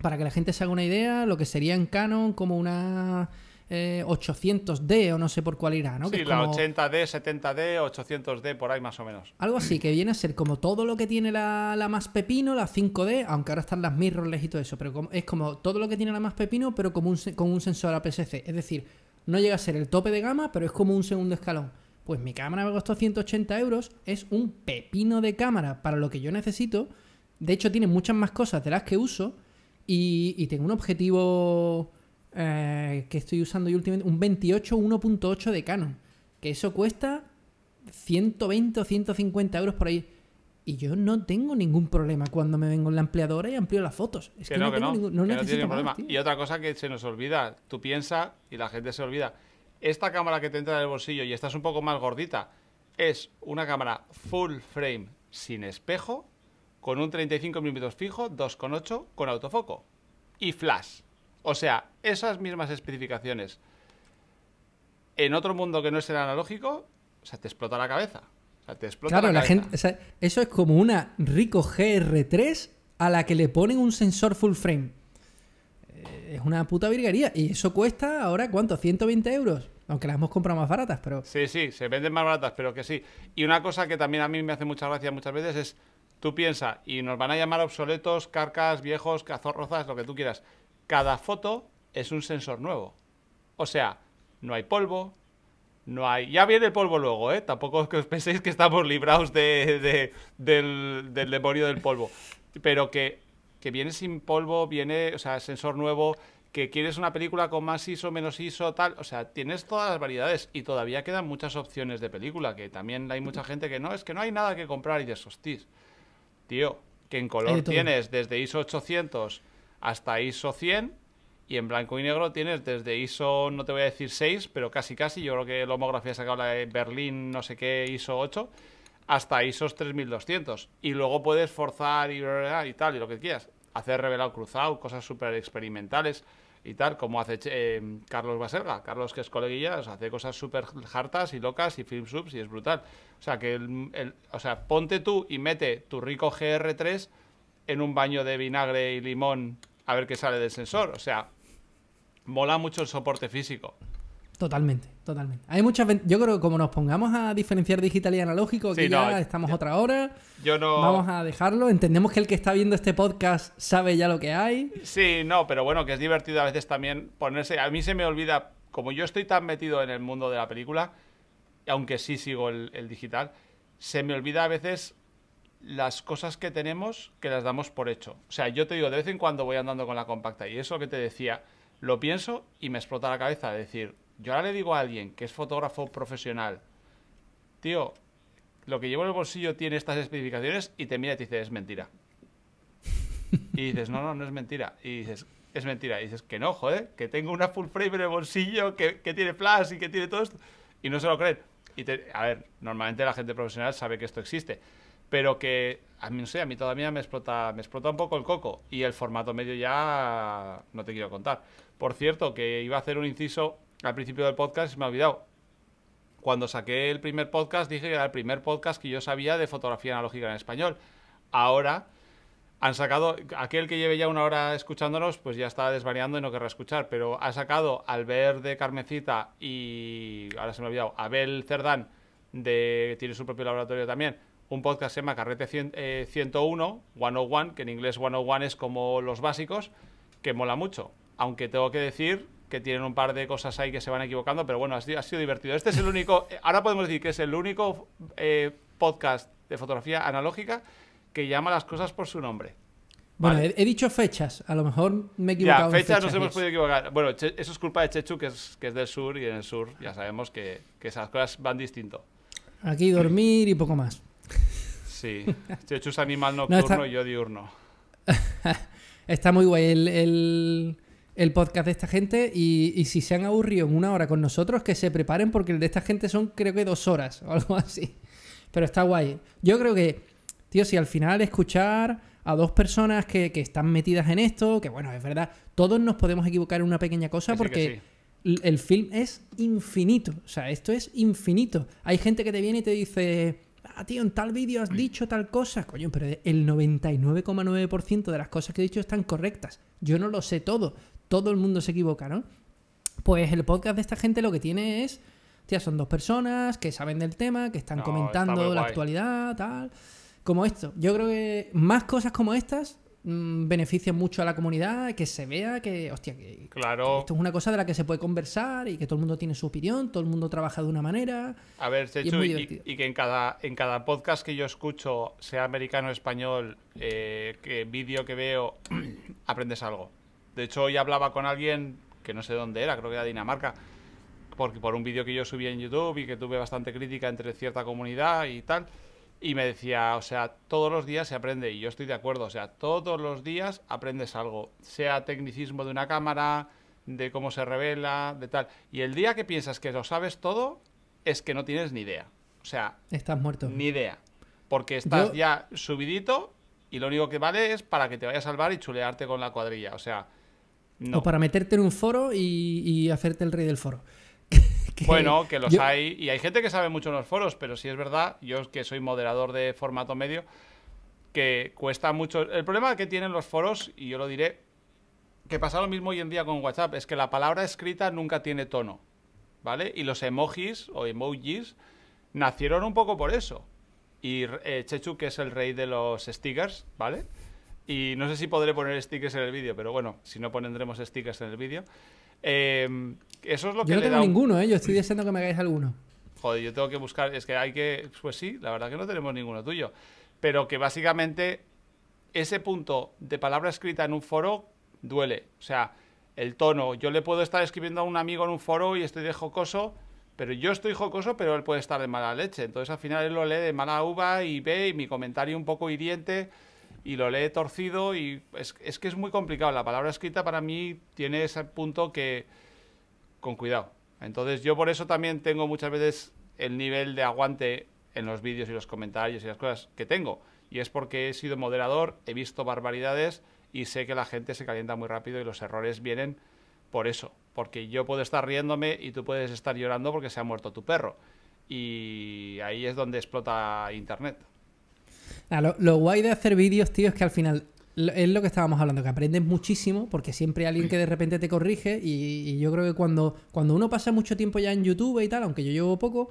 para que la gente se haga una idea, lo que sería en Canon como una... 800D eh, o no sé por cuál irá, ¿no? Sí, la 80D, 70D, 800D, por ahí más o menos. Algo así, que viene a ser como todo lo que tiene la, más pepino, la 5D, aunque ahora están las mirrorless y todo eso, pero es como todo lo que tiene la más pepino, pero como un, con un sensor APS-C. Es decir, no llega a ser el tope de gama, pero es como un segundo escalón. Pues mi cámara me costó 180 euros, es un pepino de cámara para lo que yo necesito. De hecho, tiene muchas más cosas de las que uso y, tengo un objetivo eh, que estoy usando yo últimamente, un 28 1.8 de Canon. Que eso cuesta 120 o 150 euros por ahí. Y yo no tengo ningún problema cuando me vengo en la ampliadora y amplio las fotos. Es que, no, necesito problema. Y otra cosa que se nos olvida, tú piensas y la gente se olvida, esta cámara que te entra en el bolsillo y estás un poco más gordita, es una cámara full frame sin espejo con un 35 mm fijo, 2,8 con autofoco y flash. O sea, esas mismas especificaciones en otro mundo que no es el analógico, o sea, te explota la cabeza. O sea, te explota claro, la, la gente, eso es como una Rico GR3 a la que le ponen un sensor full frame. Eh, es una puta virguería. Y eso cuesta ahora, ¿cuánto? 120 euros. Aunque las hemos comprado más baratas, pero. Sí, sí, se venden más baratas, pero que sí. Y una cosa que también a mí me hace mucha gracia muchas veces es Tú piensas, y nos van a llamar obsoletos, carcas, viejos, cazorrozas, lo que tú quieras. Cada foto es un sensor nuevo. O sea, no hay polvo, no hay... Ya viene el polvo luego, ¿eh? Tampoco que os penséis que estamos librados de, del, del, demonio del polvo. Pero que, que viene sin polvo, viene, o sea, sensor nuevo, que quieres una película con más ISO, menos ISO, tal. O sea, tienes todas las variedades y todavía quedan muchas opciones de película, que también hay mucha gente que no, es que no hay nada que comprar y de tío, que en color tienes desde ISO 800 hasta ISO 100 y en blanco y negro tienes desde ISO, no te voy a decir 6, pero casi casi, yo creo que la homografía sacaba la de Berlín, no sé qué, ISO 8, hasta ISO 3200. Y luego puedes forzar y, y tal, y lo que quieras. Hacer revelado cruzado, cosas súper experimentales y tal, como hace eh, Carlos Baserga. Carlos, que es coleguilla, hace cosas súper hartas y locas y film subs y es brutal. O sea, que o sea, ponte tú y mete tu rico GR3 en un baño de vinagre y limón a ver qué sale del sensor. O sea, mola mucho el soporte físico. Totalmente, totalmente. Hay muchas. Yo creo que como nos pongamos a diferenciar digital y analógico, que ya estamos otra hora. Yo no. Vamos a dejarlo. Entendemos que el que está viendo este podcast sabe ya lo que hay. Sí, no, pero bueno, que es divertido a veces también ponerse. A mí se me olvida, como yo estoy tan metido en el mundo de la película, aunque sí sigo el, el digital, se me olvida a veces las cosas que tenemos que las damos por hecho. O sea, yo te digo, de vez en cuando voy andando con la compacta y eso que te decía, lo pienso y me explota la cabeza. Decir, yo ahora le digo a alguien que es fotógrafo profesional, tío, lo que llevo en el bolsillo tiene estas especificaciones y te mira y te dice, es mentira. Y dices, no, no, no es mentira. Y dices, es mentira. Y dices, que no, joder, que tengo una full frame en el bolsillo, que, tiene flash y que tiene todo esto. Y no se lo creen. Y a ver, normalmente la gente profesional sabe que esto existe. Pero que, a mí no sé, a mí todavía me explota, me explota un poco el coco. Y el formato medio ya no te quiero contar. Por cierto, que iba a hacer un inciso al principio del podcast se me ha olvidado. Cuando saqué el primer podcast dije que era el primer podcast que yo sabía de fotografía analógica en español. Ahora han sacado, aquel que lleve ya una hora escuchándonos, pues ya está desvariando y no querrá escuchar, pero ha sacado Albert de Carmencita y, ahora se me ha olvidado, Abel Cerdán, de, tiene su propio laboratorio también, un podcast que se llama Carrete 101, 101, eh, que en inglés 101 es como los básicos, que mola mucho. Aunque tengo que decir que tienen un par de cosas ahí que se van equivocando, pero bueno, ha sido, divertido. Este es el único, eh, ahora podemos decir que es el único eh, podcast de fotografía analógica que llama las cosas por su nombre. Bueno, he, dicho fechas, a lo mejor me he equivocado. Ya, fechas, nos hemos podido equivocar. Bueno, eso es culpa de Chechu, que es, que es del sur, y en el sur ya sabemos que, esas cosas van distinto. Aquí dormir y poco más. Sí, Chechu es animal nocturno y yo diurno. está muy guay el, el podcast de esta gente y, si se han aburrido en una hora con nosotros, que se preparen porque el de esta gente son creo que dos horas o algo así. Pero está guay. Yo creo que, tío, si al final escuchar a dos personas que, están metidas en esto, que bueno, es verdad, todos nos podemos equivocar en una pequeña cosa porque el film es infinito. O sea, esto es infinito. Hay gente que te viene y te dice... Ah, tío, en tal vídeo has dicho tal cosa. Coño, pero el 99,9% de las cosas que he dicho están correctas. Yo no lo sé todo todo el mundo se equivoca, ¿no? Pues el podcast de esta gente lo que tiene es, tía, son dos personas que saben del tema, que están comentando la actualidad, tal, como esto. Yo creo que más cosas como estas mm, benefician mucho a la comunidad, que se vea que, hostia, que, claro. esto es una cosa de la que se puede conversar y que todo el mundo tiene su opinión, todo el mundo trabaja de una manera. A ver, Chechu, y, y, que en cada, en cada podcast que yo escucho, sea americano, español, eh, que vídeo que veo, aprendes algo. De hecho, hoy hablaba con alguien que no sé dónde era, creo que era Dinamarca, porque por un vídeo que yo subí en YouTube y que tuve bastante crítica entre cierta comunidad y tal, y me decía, o sea, todos los días se aprende, y yo estoy de acuerdo, o sea, todos los días aprendes algo, sea tecnicismo de una cámara, de cómo se revela, de tal. Y el día que piensas que lo sabes todo, es que no tienes ni idea. O sea, estás muerto. Ni idea. Porque estás ya subidito y lo único que vale es para que te vaya a salvar y chulearte con la cuadrilla. O sea, o para meterte en un foro y, hacerte el rey del foro. bueno, que los hay. Y hay gente que sabe mucho en los foros, pero si es verdad, yo que soy moderador de formato medio, que cuesta mucho. El problema que tienen los foros, y yo lo diré, que pasa lo mismo hoy en día con WhatsApp, es que la palabra escrita nunca tiene tono. ¿Vale? Y los emojis o emojis nacieron un poco por eso. Y eh, Chechu, que es el rey de los stickers, ¿vale? Y no sé si podré poner stickers en el vídeo, pero bueno, si no pondremos stickers en el vídeo. Em, eso es lo que. Yo no tengo ninguno, ¿eh? Yo estoy deseando que me hagáis alguno. Joder, yo tengo que buscar. Es que hay que. Pues sí, la verdad que no tenemos ninguno tuyo. Pero que básicamente ese punto de palabra escrita en un foro duele. O sea, el tono. Yo le puedo estar escribiendo a un amigo en un foro y estoy de jocoso, pero yo estoy jocoso, pero él puede estar de mala leche. Entonces al final él lo lee de mala uva y ve y mi comentario un poco hiriente y lo lee torcido y es, es, que es muy complicado. La palabra escrita para mí tiene ese punto que con cuidado. Entonces yo por eso también tengo muchas veces el nivel de aguante en los vídeos y los comentarios y las cosas que tengo. Y es porque he sido moderador, he visto barbaridades y sé que la gente se calienta muy rápido y los errores vienen por eso. Porque yo puedo estar riéndome y tú puedes estar llorando porque se ha muerto tu perro. Y ahí es donde explota Internet. Lo, guay de hacer vídeos, tío, es que al final es lo que estábamos hablando, que aprendes muchísimo porque siempre hay alguien que de repente te corrige y, yo creo que cuando, cuando uno pasa mucho tiempo ya en YouTube y tal, aunque yo llevo poco,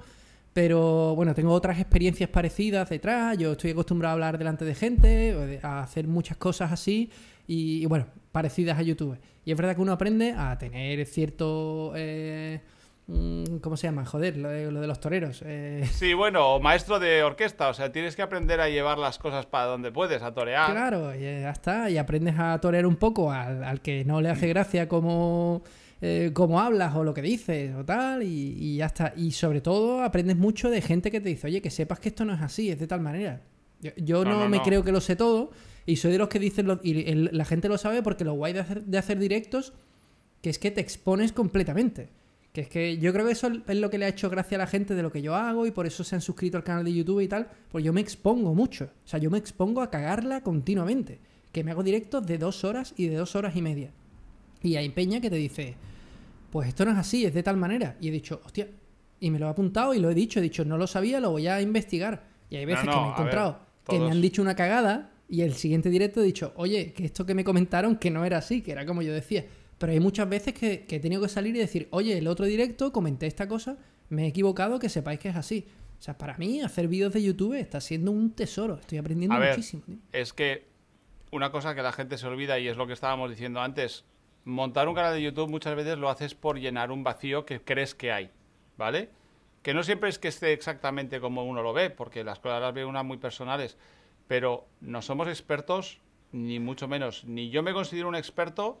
pero bueno, tengo otras experiencias parecidas detrás, yo estoy acostumbrado a hablar delante de gente, a hacer muchas cosas así y, bueno, parecidas a YouTube. Y es verdad que uno aprende a tener cierto... Eh, Mm, ¿Cómo se llama? Joder, lo de, los toreros. Eh. Sí, bueno, maestro de orquesta, o sea, tienes que aprender a llevar las cosas para donde puedes, a torear. Claro, eh, ya está, y aprendes a torear un poco al, que no le hace gracia eh, como, hablas o lo que dices o tal, y, ya está. Y sobre todo aprendes mucho de gente que te dice, oye, que sepas que esto no es así, es de tal manera. Yo, no, me creo que lo sé todo, y soy de los que dicen, lo, y la gente lo sabe porque lo guay de hacer, de hacer directos, que es que te expones completamente. Que es que yo creo que eso es lo que le ha hecho gracia a la gente de lo que yo hago y por eso se han suscrito al canal de YouTube y tal, pues yo me expongo mucho. O sea, yo me expongo a cagarla continuamente. Que me hago directos de dos horas y de dos horas y media. Y hay peña que te dice, pues esto no es así, es de tal manera. Y he dicho, hostia, y me lo he apuntado y lo he dicho, he dicho, no lo sabía, lo voy a investigar. Y hay veces que me he encontrado que me han dicho una cagada y el siguiente directo he dicho, oye, que esto que me comentaron que no era así, que era como yo decía. Pero hay muchas veces que, he tenido que salir y decir, oye, el otro directo comenté esta cosa, me he equivocado, que sepáis que es así. O sea, para mí hacer vídeos de YouTube está siendo un tesoro. Estoy aprendiendo muchísimo. Es que una cosa que la gente se olvida y es lo que estábamos diciendo antes, montar un canal de YouTube muchas veces lo haces por llenar un vacío que crees que hay, ¿vale? Que no siempre es que esté exactamente como uno lo ve, porque las cosas las ve unas muy personales, pero no somos expertos, ni mucho menos. Ni yo me considero un experto,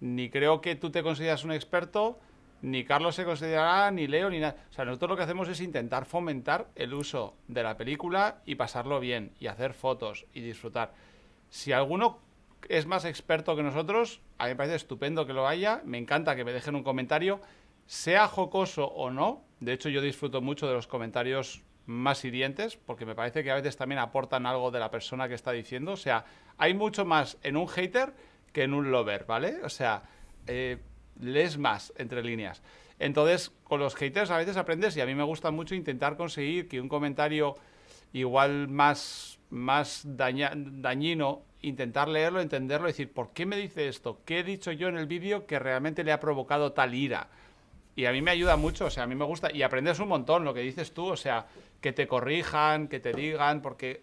ni creo que tú te consideras un experto, ni Carlos se considerará, ni Leo, ni nada. O sea, nosotros lo que hacemos es intentar fomentar el uso de la película y pasarlo bien, y hacer fotos y disfrutar. Si alguno es más experto que nosotros, a mí me parece estupendo que lo haya, me encanta que me dejen un comentario, sea jocoso o no. De hecho, yo disfruto mucho de los comentarios más hirientes, porque me parece que a veces también aportan algo de la persona que está diciendo. O sea, hay mucho más en un hater que en un lover, ¿vale? O sea, eh, lees más entre líneas. Entonces, con los haters a veces aprendes y a mí me gusta mucho intentar conseguir que un comentario igual más, más dañino, intentar leerlo, entenderlo, decir, ¿por qué me dice esto? ¿Qué he dicho yo en el vídeo que realmente le ha provocado tal ira? Y a mí me ayuda mucho, o sea, a mí me gusta y aprendes un montón lo que dices tú, o sea, que te corrijan, que te digan, porque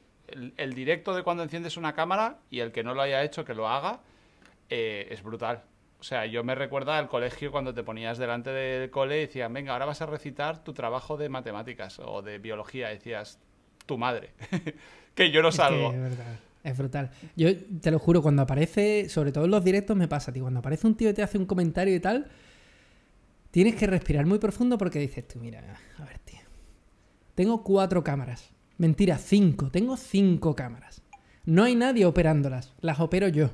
el directo de cuando enciendes una cámara y el que no lo haya hecho, que lo haga, eh, es brutal. O sea, yo me recuerda al colegio cuando te ponías delante del cole y decían, venga, ahora vas a recitar tu trabajo de matemáticas o de biología. Decías, tu madre, que yo no salgo. Es, brutal. Yo te lo juro, cuando aparece, sobre todo en los directos me pasa, tío, cuando aparece un tío y te hace un comentario y tal, tienes que respirar muy profundo porque dices, tú, mira, a ver, tío, tengo cuatro cámaras. Mentira, cinco. Tengo cinco cámaras. No hay nadie operándolas, las opero yo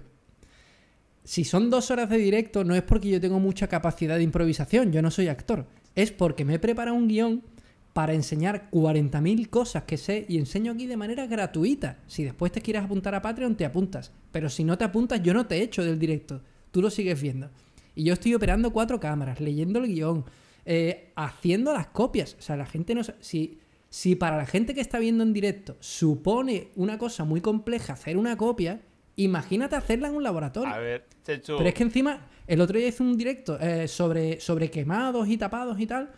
si son dos horas de directo, no es porque yo tengo mucha capacidad de improvisación, yo no soy actor. Es porque me he preparado un guión para enseñar 40.000 cosas que sé y enseño aquí de manera gratuita. Si después te quieres apuntar a Patreon, te apuntas. Pero si no te apuntas, yo no te echo del directo. Tú lo sigues viendo. Y yo estoy operando cuatro cámaras, leyendo el guión, eh, haciendo las copias. O sea, la gente no... Si, si para la gente que está viendo en directo supone una cosa muy compleja hacer una copia, Imagínate hacerla en un laboratorio. A ver, Pero es que encima, el otro día hice un directo eh, sobre, sobre quemados y tapados y tal,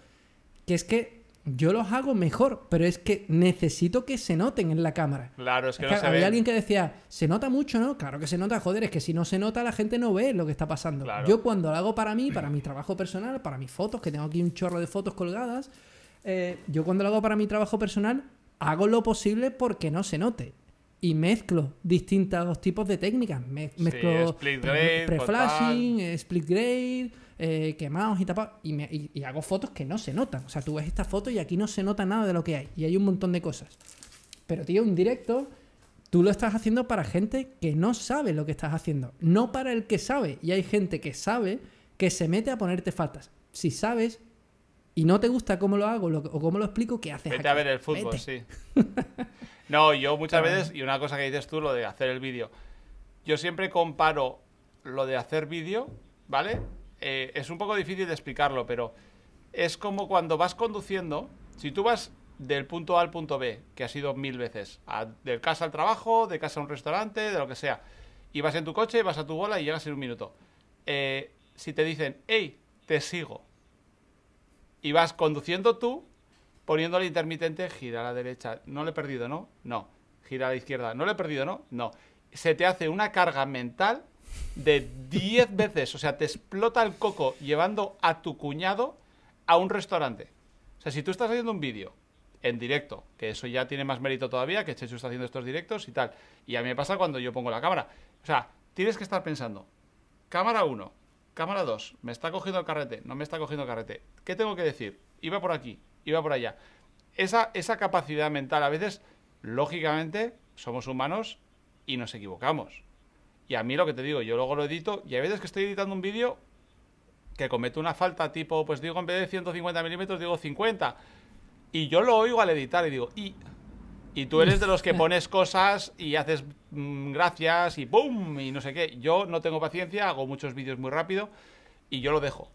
que es que yo los hago mejor, pero es que necesito que se noten en la cámara. Claro, es que, no Había alguien que decía, se nota mucho, ¿no? Claro que se nota, joder, es que si no se nota la gente no ve lo que está pasando. Yo cuando lo hago para mí, para mi trabajo personal, para mis fotos, que tengo aquí un chorro de fotos colgadas, eh, yo cuando lo hago para mi trabajo personal, hago lo posible porque no se note y mezclo distintos tipos de técnicas. mezclo pre-flashing, eh, split grade, eh, quemados y tapados. Y, hago fotos que no se notan. O sea, tú ves esta foto y aquí no se nota nada de lo que hay. Y hay un montón de cosas. Pero, tío, un directo, tú lo estás haciendo para gente que no sabe lo que estás haciendo. No para el que sabe. Y hay gente que sabe que se mete a ponerte faltas. Si sabes y no te gusta cómo lo hago o cómo lo explico, ¿qué haces? Vete a ver el fútbol, sí. No, yo muchas veces, y una cosa que dices tú, lo de hacer el vídeo. Yo siempre comparo lo de hacer vídeo, ¿vale? Eh, es un poco difícil de explicarlo, pero es como cuando vas conduciendo, si tú vas del punto A al punto B, que ha sido mil veces, del casa al trabajo, de casa a un restaurante, de lo que sea, y vas en tu coche, vas a tu bola y llegas en un minuto. Eh, si te dicen, hey, te sigo, y vas conduciendo tú, poniéndole intermitente, gira a la derecha. No le he perdido, ¿no? No. Gira a la izquierda. No le he perdido, ¿no? No. Se te hace una carga mental de 10 veces. O sea, te explota el coco llevando a tu cuñado a un restaurante. O sea, si tú estás haciendo un vídeo en directo, que eso ya tiene más mérito todavía, que Chechu está haciendo estos directos y tal. Y a mí me pasa cuando yo pongo la cámara. O sea, tienes que estar pensando, cámara 1, Cámara 2, me está cogiendo el carrete, no me está cogiendo el carrete. ¿Qué tengo que decir? Iba por aquí, iba por allá. Esa, esa capacidad mental, a veces, lógicamente, somos humanos y nos equivocamos. Y a mí lo que te digo, yo luego lo edito y a veces que estoy editando un vídeo que cometo una falta tipo, pues digo en vez de 150 milímetros, digo 50. Y yo lo oigo al editar y digo, y y tú eres de los que pones cosas y haces mm, gracias y ¡pum! y no sé qué. Yo no tengo paciencia, hago muchos vídeos muy rápido y yo lo dejo.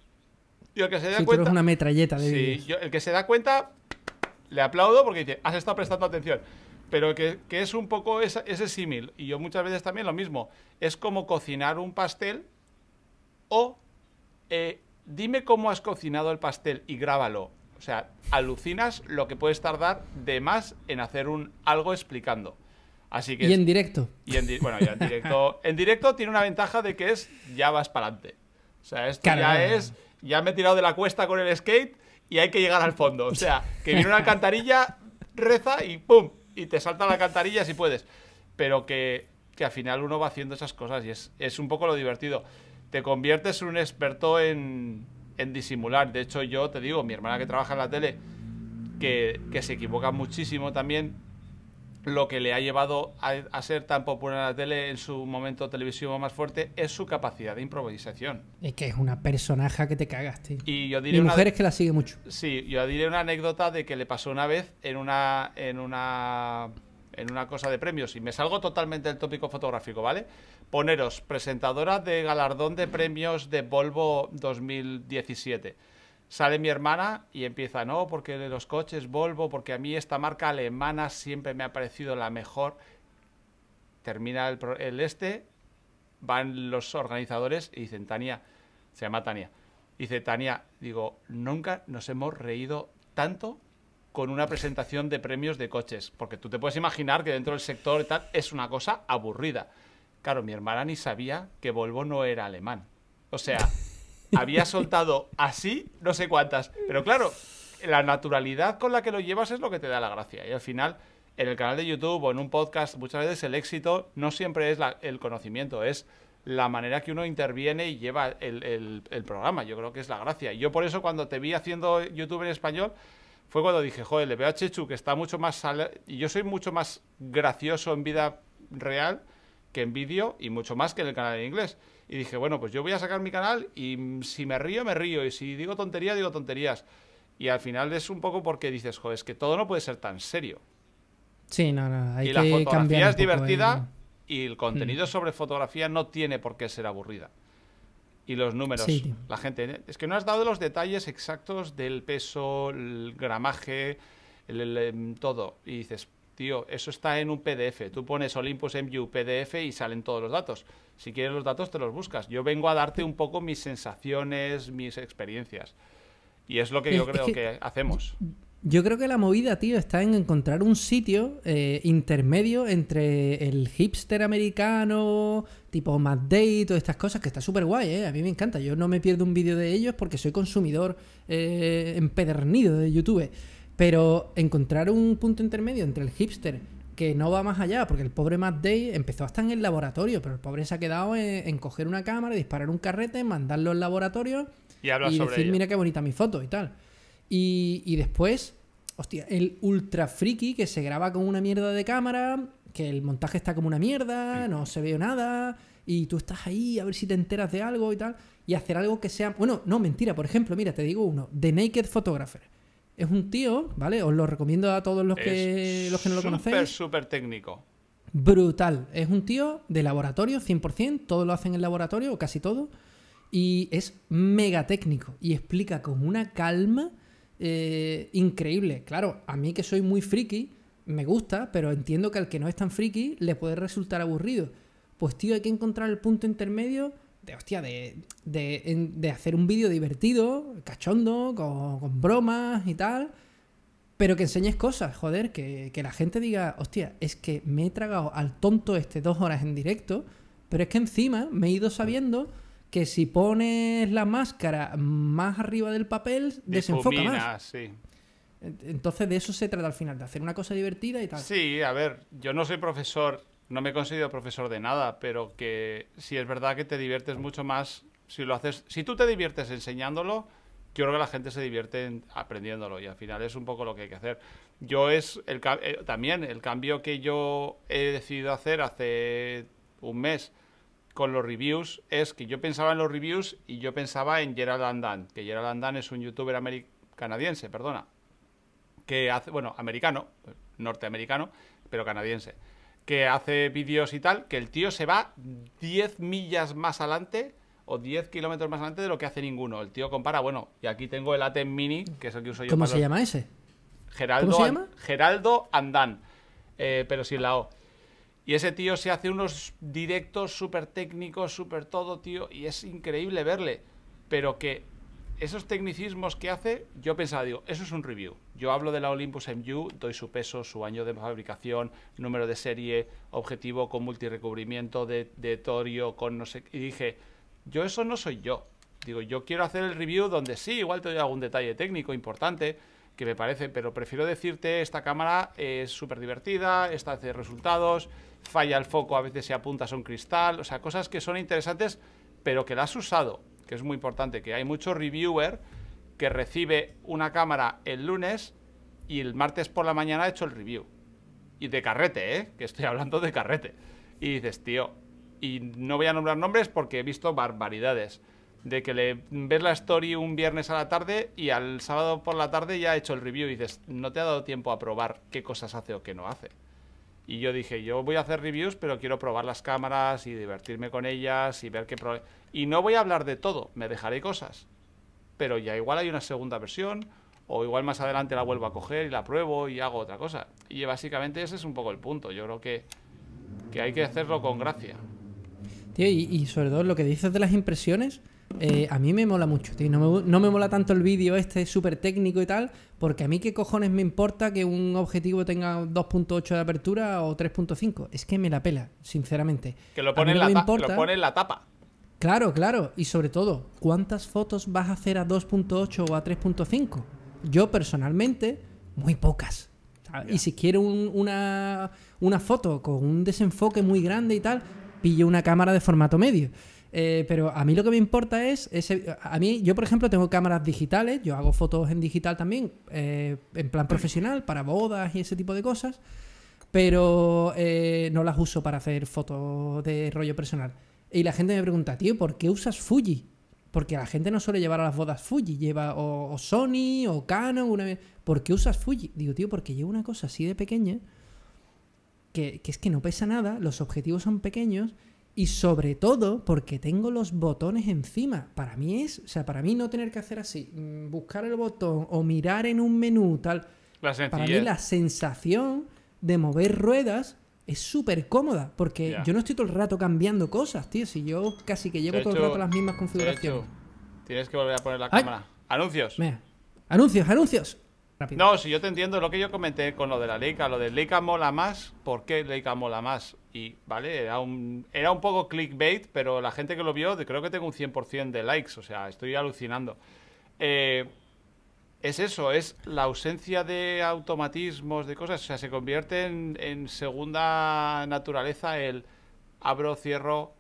Y el que se da cuenta. Tú una metralleta de sí, el que se da cuenta, le aplaudo porque dice, has estado prestando atención. Pero que, es un poco ese símil. Y yo muchas veces también lo mismo. Es como cocinar un pastel o eh, dime cómo has cocinado el pastel y grábalo o sea, alucinas lo que puedes tardar de más en hacer un algo explicando. Así que y en directo. Y en, bueno, ya en directo. En directo tiene una ventaja de que es ya vas para adelante. O sea, esto ya es. Ya me he tirado de la cuesta con el skate y hay que llegar al fondo. O sea, que viene una cantarilla, reza y ¡pum! Y te salta la cantarilla si puedes. Pero que, que al final uno va haciendo esas cosas y es, es un poco lo divertido. Te conviertes en un experto en, en disimular. De hecho, yo te digo, mi hermana que trabaja en la tele, que, se equivoca muchísimo también, lo que le ha llevado a, ser tan popular en la tele en su momento televisivo más fuerte es su capacidad de improvisación. Es que es una personaje que te cagaste. Y yo diré. Y una, mujeres que la sigue mucho. Sí, yo diré una anécdota de que le pasó una vez en una. en una en una cosa de premios, y me salgo totalmente del tópico fotográfico, ¿vale? Poneros presentadora de galardón de premios de Volvo 2017. Sale mi hermana y empieza, no, porque de los coches Volvo, porque a mí esta marca alemana siempre me ha parecido la mejor. Termina el, el este, van los organizadores y dicen, Tania, se llama Tania. Dice Tania, digo, nunca nos hemos reído tanto con una presentación de premios de coches, porque tú te puedes imaginar que dentro del sector tal es una cosa aburrida. Claro, mi hermana ni sabía que Volvo no era alemán. O sea, había soltado así no sé cuántas, pero claro, la naturalidad con la que lo llevas es lo que te da la gracia y al final en el canal de YouTube o en un podcast muchas veces el éxito no siempre es el conocimiento, es la manera que uno interviene y lleva el, el programa. Yo creo que es la gracia. Y yo por eso cuando te vi haciendo YouTube en español fue cuando dije, joder, le veo a Chechu que está mucho más... Y yo soy mucho más gracioso en vida real que en vídeo y mucho más que en el canal en inglés. Y dije, bueno, pues yo voy a sacar mi canal y si me río, me río. Y si digo tonterías, digo tonterías. Y al final es un poco porque dices, joder, es que todo no puede ser tan serio. Sí, no, no. Hay y que la fotografía es divertida y el contenido mm. sobre fotografía no tiene por qué ser aburrida y los números. la gente. Es que no has dado los detalles exactos del peso, el gramaje, el, em, todo. Y dices, tío, eso está en un PDF. Tú pones Olympus MU PDF y salen todos los datos. Si quieres los datos, te los buscas. Yo vengo a darte un poco mis sensaciones, mis experiencias. Y es lo que yo creo que hacemos. Yo creo que la movida, tío, está en encontrar un sitio eh, intermedio entre el hipster americano, tipo Matt Day, todas estas cosas, que está súper guay, ¿eh? A mí me encanta. Yo no me pierdo un vídeo de ellos porque soy consumidor eh, empedernido de YouTube. Pero encontrar un punto intermedio entre el hipster que no va más allá, porque el pobre Matt Day empezó hasta en el laboratorio, pero el pobre se ha quedado en, coger una cámara, disparar un carrete, mandarlo al laboratorio y, decir, mira qué bonita mi foto y tal. Y, después, hostia, el ultra friki que se graba con una mierda de cámara, que el montaje está como una mierda, no se ve nada, y tú estás ahí a ver si te enteras de algo y tal, y hacer algo que sea... Bueno, no, mentira, por ejemplo, mira, te digo uno, The Naked Photographer. Es un tío, ¿vale? Os lo recomiendo a todos los que, los que no lo conocéis. Súper, súper técnico. Brutal. Es un tío de laboratorio, 100%, todo lo hacen en laboratorio, casi todo, y es mega técnico, y explica con una calma eh, increíble. Claro, a mí que soy muy friki, me gusta, pero entiendo que al que no es tan friki le puede resultar aburrido. Pues tío, hay que encontrar el punto intermedio de hostia, de, hacer un vídeo divertido, cachondo, con, bromas y tal, pero que enseñes cosas, joder, que, que la gente diga, hostia, es que me he tragado al tonto este dos horas en directo, pero es que encima me he ido sabiendo que si pones la máscara más arriba del papel, desenfoca más. Sí. Entonces de eso se trata al final, de hacer una cosa divertida y tal. Sí, a ver, yo no soy profesor, no me he conseguido profesor de nada, pero que si es verdad que te diviertes mucho más si lo haces, si tú te diviertes enseñándolo, yo creo que la gente se divierte aprendiéndolo y al final es un poco lo que hay que hacer. Yo es el, eh, también el cambio que yo he decidido hacer hace un mes con los reviews es que yo pensaba en los reviews y yo pensaba en Gerald Andan, que Gerald Andan es un youtuber canadiense, perdona, que hace, bueno, americano, norteamericano, pero canadiense, que hace vídeos y tal, que el tío se va 10 millas más adelante o 10 kilómetros más adelante de lo que hace ninguno. El tío compara, bueno, y aquí tengo el ATEM Mini, que es el que uso yo. ¿Cómo se llama ese? Geraldo, ¿Cómo Geraldo Andan, eh, pero sin la O. Y ese tío se hace unos directos súper técnicos, súper todo, tío, y es increíble verle. Pero que esos tecnicismos que hace, yo pensaba, digo, eso es un review. Yo hablo de la Olympus MU, doy su peso, su año de fabricación, número de serie, objetivo con multirecubrimiento de, de torio, con no sé Y dije, yo eso no soy yo. Digo, yo quiero hacer el review donde sí, igual te doy algún detalle técnico importante, que me parece, pero prefiero decirte, esta cámara es súper divertida, esta hace resultados falla el foco, a veces se apunta a un cristal, o sea, cosas que son interesantes, pero que las has usado, que es muy importante, que hay muchos reviewer que recibe una cámara el lunes y el martes por la mañana ha hecho el review. Y de carrete, ¿eh? Que estoy hablando de carrete. Y dices, tío, y no voy a nombrar nombres porque he visto barbaridades. De que le ves la story un viernes a la tarde y al sábado por la tarde ya ha hecho el review y dices, no te ha dado tiempo a probar qué cosas hace o qué no hace. Y yo dije, yo voy a hacer reviews, pero quiero probar las cámaras y divertirme con ellas y ver qué... Y no voy a hablar de todo, me dejaré cosas. Pero ya igual hay una segunda versión, o igual más adelante la vuelvo a coger y la pruebo y hago otra cosa. Y básicamente ese es un poco el punto. Yo creo que, que hay que hacerlo con gracia. Tío, y, y sobre todo lo que dices de las impresiones eh, a mí me mola mucho, tío. No me, mola tanto el vídeo este súper técnico y tal, porque a mí qué cojones me importa que un objetivo tenga 2.8 de apertura o 3.5. Es que me la pela, sinceramente. Que lo pone, la, tapa. Claro, claro. Y sobre todo, ¿cuántas fotos vas a hacer a 2.8 o a 3.5? Yo personalmente, muy pocas. Ah, y si quiero una, una foto con un desenfoque muy grande y tal, pillo una cámara de formato medio. Eh, pero a mí lo que me importa es, ese, a mí yo por ejemplo tengo cámaras digitales, yo hago fotos en digital también, eh, en plan profesional, para bodas y ese tipo de cosas, pero eh, no las uso para hacer fotos de rollo personal. Y la gente me pregunta, tío, ¿por qué usas Fuji? Porque la gente no suele llevar a las bodas Fuji, lleva o, Sony o Canon, ¿por qué usas Fuji? Digo, tío, porque llevo una cosa así de pequeña, que es que no pesa nada, los objetivos son pequeños y sobre todo porque tengo los botones encima. Para mí es, o sea, para mí no tener que hacer así, mm, buscar el botón o mirar en un menú, tal. para mí la sensación de mover ruedas es súper cómoda porque yo no estoy todo el rato cambiando cosas, tío. Si yo casi que llevo todo el rato las mismas configuraciones. Tienes que volver a poner la cámara. Anuncios. Anuncios, anuncios. No, si yo te entiendo lo que yo comenté con lo de la Leica, lo de Leica mola más, ¿por qué Leica mola más? Y, vale, era un, era un poco clickbait, pero la gente que lo vio, creo que tengo un 100% de likes, o sea, estoy alucinando. Eh, es eso, es la ausencia de automatismos, de cosas, o sea, se convierte en, segunda naturaleza el abro, cierro,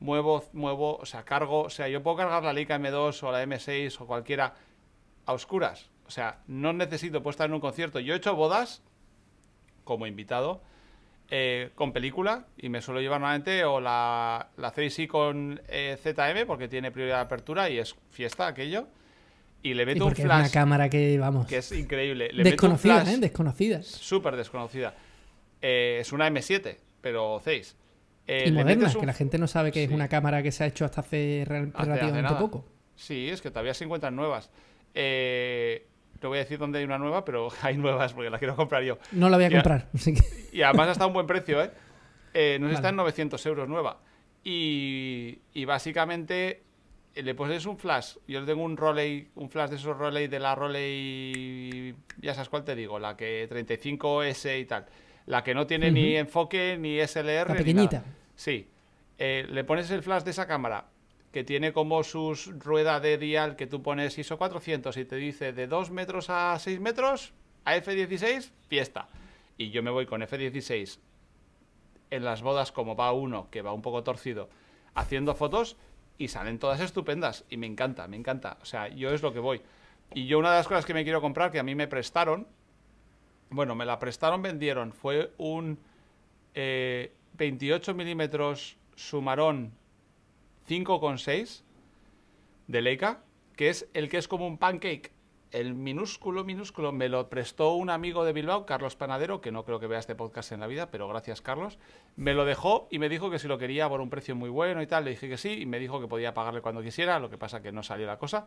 muevo, muevo, o sea, cargo, o sea, yo puedo cargar la Leica M2 o la M6 o cualquiera a oscuras. O sea, no necesito puesta en un concierto. Yo he hecho bodas como invitado eh, con película y me suelo llevar normalmente o la, la y con eh, ZM porque tiene prioridad de apertura y es fiesta aquello. Y le meto un flash. una cámara que, vamos. Que es increíble. desconocidas, desconocida, ¿eh? Súper desconocida. Eh, es una M7, pero 6. y moderna, que la gente no sabe que es una cámara que se ha hecho hasta hace, relativamente poco. Sí, es que todavía se encuentran nuevas. Eh, te voy a decir dónde hay una nueva, pero hay nuevas porque la quiero comprar yo. No la voy a comprar. Y además está a un buen precio, ¿eh? eh nos está en 900 euros nueva. Y, básicamente eh, le pones un flash. Yo tengo un Roley, un flash de esos Roley, de la Roley, ya sabes cuál te digo, la que 35S y tal. La que no tiene ni enfoque, ni SLR. pequeñita. Sí. Eh, le pones el flash de esa cámara que tiene como sus ruedas de dial que tú pones ISO 400 y te dice de 2 metros a 6 metros a F16, fiesta. Y yo me voy con F16 en las bodas como va uno, que va un poco torcido, haciendo fotos y salen todas estupendas y me encanta, me encanta. O sea, yo es lo que voy. Y yo una de las cosas que me quiero comprar, que a mí me prestaron, bueno, me la prestaron, vendieron, fue un 28 eh, milímetros sumarón 5,6 de Leica, que es el que es como un pancake. El minúsculo, minúsculo, me lo prestó un amigo de Bilbao, Carlos Panadero, que no creo que vea este podcast en la vida, pero gracias, Carlos. Me lo dejó y me dijo que si lo quería por un precio muy bueno y tal, le dije que sí, y me dijo que podía pagarle cuando quisiera, lo que pasa que no salió la cosa.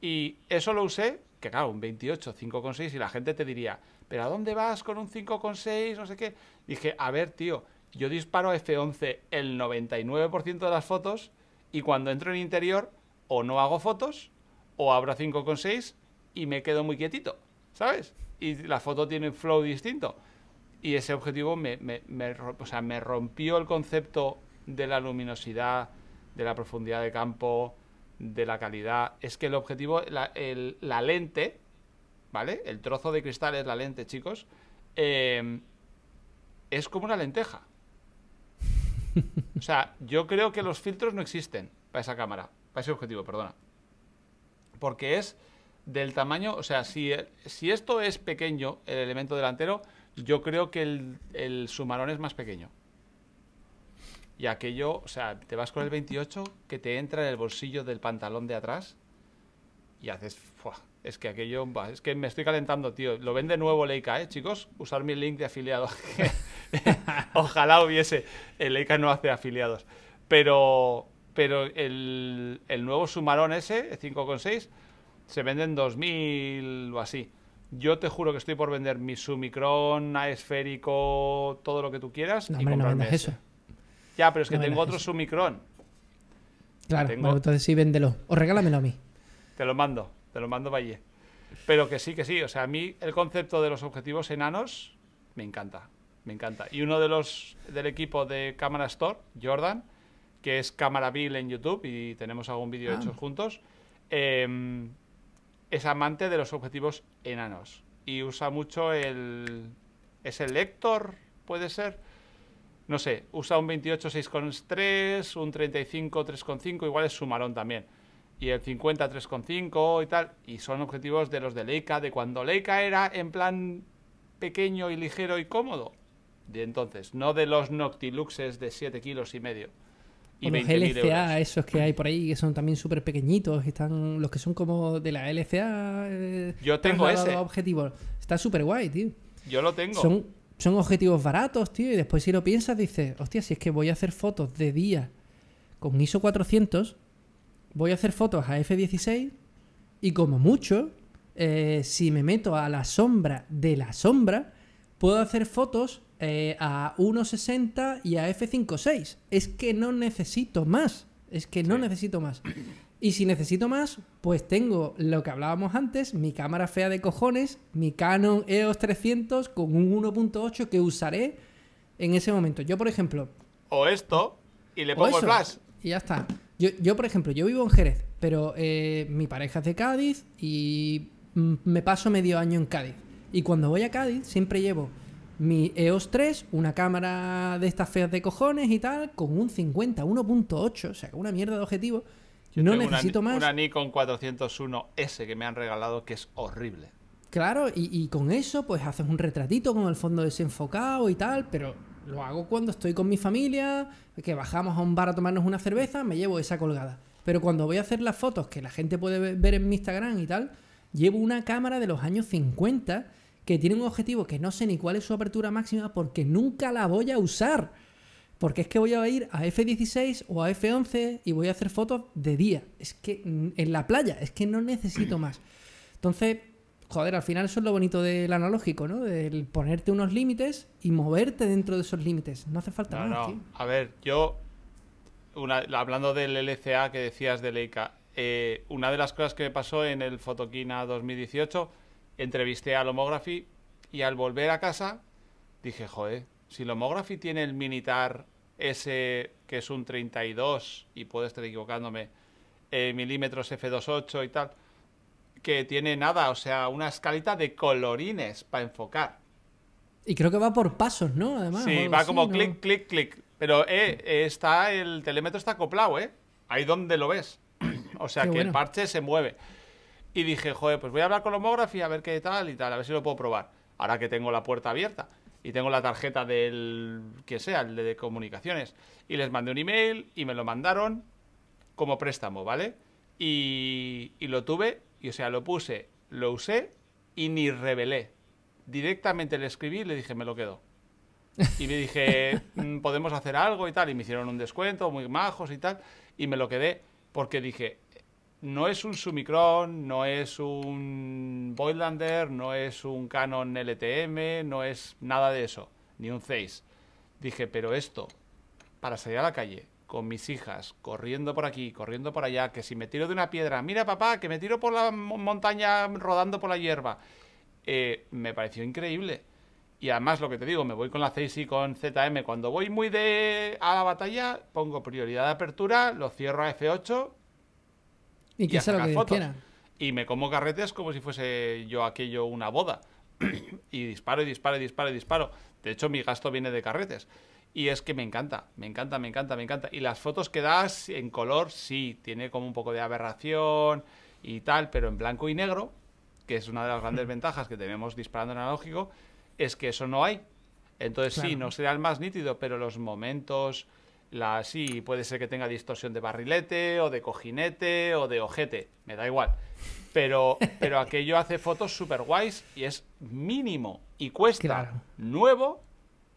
Y eso lo usé, que claro, un 28, 5,6, y la gente te diría, ¿pero a dónde vas con un 5,6? No sé qué. Dije, a ver, tío, yo disparo a F11 el 99% de las fotos y cuando entro en interior o no hago fotos o abro 5,6 y me quedo muy quietito, ¿sabes? Y la foto tiene un flow distinto. Y ese objetivo me, rompió el concepto de la luminosidad, de la profundidad de campo, de la calidad. Es que el objetivo, la, lente, ¿vale? El trozo de cristal es la lente, chicos. Eh, es como una lenteja. O sea, yo creo que los filtros no existen para esa cámara, para ese objetivo, perdona. Porque es del tamaño, o sea, si, si esto es pequeño, el elemento delantero, yo creo que el, el sumarón es más pequeño. Y aquello, o sea, te vas con el 28 que te entra en el bolsillo del pantalón de atrás y haces. es que aquello. Es que me estoy calentando, tío. Lo vende nuevo Leica, ¿eh, chicos? Usar mi link de afiliado. Ojalá hubiese. El Leica no hace afiliados. Pero, pero el, nuevo Sumarón ese, 5,6, se vende en 2.000 o así. Yo te juro que estoy por vender mi Sumicron, esférico, todo lo que tú quieras. No, y no eso. Ya, pero es que tengo otro Sumicron. Claro, entonces sí, véndelo. O regálamelo a mí. Te lo mando, te lo mando Valle. Pero que sí, que sí. O sea, a mí el concepto de los objetivos enanos me encanta. Me encanta. Y uno de los del equipo de Cámara Store, Jordan, que es Cámara Bill en YouTube y tenemos algún vídeo ah. hecho juntos, em, es amante de los objetivos enanos y usa mucho el... ¿Es el Lector? ¿Puede ser? No sé, usa un 28 6,3, un 35 3,5, igual es Sumarón también. Y el 50 3,5 y tal. Y son objetivos de los de Leica, de cuando Leica era en plan pequeño y ligero y cómodo entonces, no de los Noctiluxes de 7 kilos y medio. Y los LCA, esos que hay por ahí, que son también súper pequeñitos, están los que son como de la LCA. Eh, Yo tengo ese. Está súper guay, tío. Yo lo tengo. Son, son objetivos baratos, tío, y después si lo piensas dices, hostia, si es que voy a hacer fotos de día con ISO 400, voy a hacer fotos a F16 y como mucho, eh, si me meto a la sombra de la sombra, puedo hacer fotos eh, a 1.60 y a F5.6. Es que no necesito más. Es que no necesito más. Y si necesito más, pues tengo lo que hablábamos antes, mi cámara fea de cojones, mi Canon EOS 300 con un 1.8 que usaré en ese momento. Yo, por ejemplo... O esto, y le pongo el flash. Y ya está. Yo, por ejemplo, yo vivo en Jerez, pero eh, mi pareja es de Cádiz y mm, me paso medio año en Cádiz. Y cuando voy a Cádiz siempre llevo mi EOS 3, una cámara de estas feas de cojones y tal, con un 50, 1.8, o sea, una mierda de objetivo. no necesito más. Una Nikon 401S que me han regalado que es horrible. Claro, y, y, con eso pues haces un retratito con el fondo desenfocado y tal, pero lo hago cuando estoy con mi familia, que bajamos a un bar a tomarnos una cerveza, me llevo esa colgada. Pero cuando voy a hacer las fotos que la gente puede ver en mi Instagram y tal, llevo una cámara de los años 50 que tiene un objetivo que no sé ni cuál es su apertura máxima porque nunca la voy a usar. Porque es que voy a ir a F16 o a F11 y voy a hacer fotos de día. Es que mm, en la playa, es que no necesito más. Entonces, joder, al final eso es lo bonito del analógico, ¿no? Del ponerte unos límites y moverte dentro de esos límites. No hace falta nada. A ver, yo, hablando del LCA que decías de Leica, eh, una de las cosas que me pasó en el Fotoquina 2018 entrevisté a Lomography y al volver a casa dije, joder, si Lomography tiene el Minitar ese que es un 32 y puedo estar equivocándome, eh, milímetros F28 y tal, que tiene nada, o sea, una escalita de colorines para enfocar. Y creo que va por pasos, ¿no? Además, sí, va como clic, clic, clic. Pero eh, eh está el telémetro está acoplado, ¿eh? Ahí donde lo ves. O sea que el parche se mueve. Y dije, joder, pues voy a hablar con homografía, a ver qué tal y tal, a ver si lo puedo probar. Ahora que tengo la puerta abierta y tengo la tarjeta del que sea, el de comunicaciones. Y les mandé un email y me lo mandaron como préstamo, ¿vale? Y, y lo tuve, y o sea, lo puse, lo usé y ni revelé. Directamente le escribí y le dije, me lo quedo. Y me dije, mm, podemos hacer algo y tal. Y me hicieron un descuento, muy majos y tal. Y me lo quedé porque dije, no es un Summicron, no es un Voidlander, no es un Canon LTM, no es nada de eso, ni un Zeiss. Dije, pero esto, para salir a la calle, con mis hijas, corriendo por aquí, corriendo por allá, que si me tiro de una piedra, mira papá, que me tiro por la montaña rodando por la hierba, eh, me pareció increíble. Y además lo que te digo, me voy con la Zeiss y con ZM. Cuando voy muy de a la batalla, pongo prioridad de apertura, lo cierro a F8 y, que Y me como carretes como si fuese yo aquello una boda. y disparo y disparo y disparo y disparo. De hecho, mi gasto viene de carretes. Y es que me encanta, me encanta, me encanta, me encanta. Y las fotos que das en color, sí, tiene como un poco de aberración y tal, pero en blanco y negro, que es una de las grandes mm. ventajas que tenemos disparando analógico, es que eso no hay. Entonces sí, no será el más nítido, pero los momentos, la sí, puede ser que tenga distorsión de barrilete, o de cojinete, o de ojete. Me da igual. Pero, pero aquello hace fotos super guays y es mínimo. Y cuesta nuevo,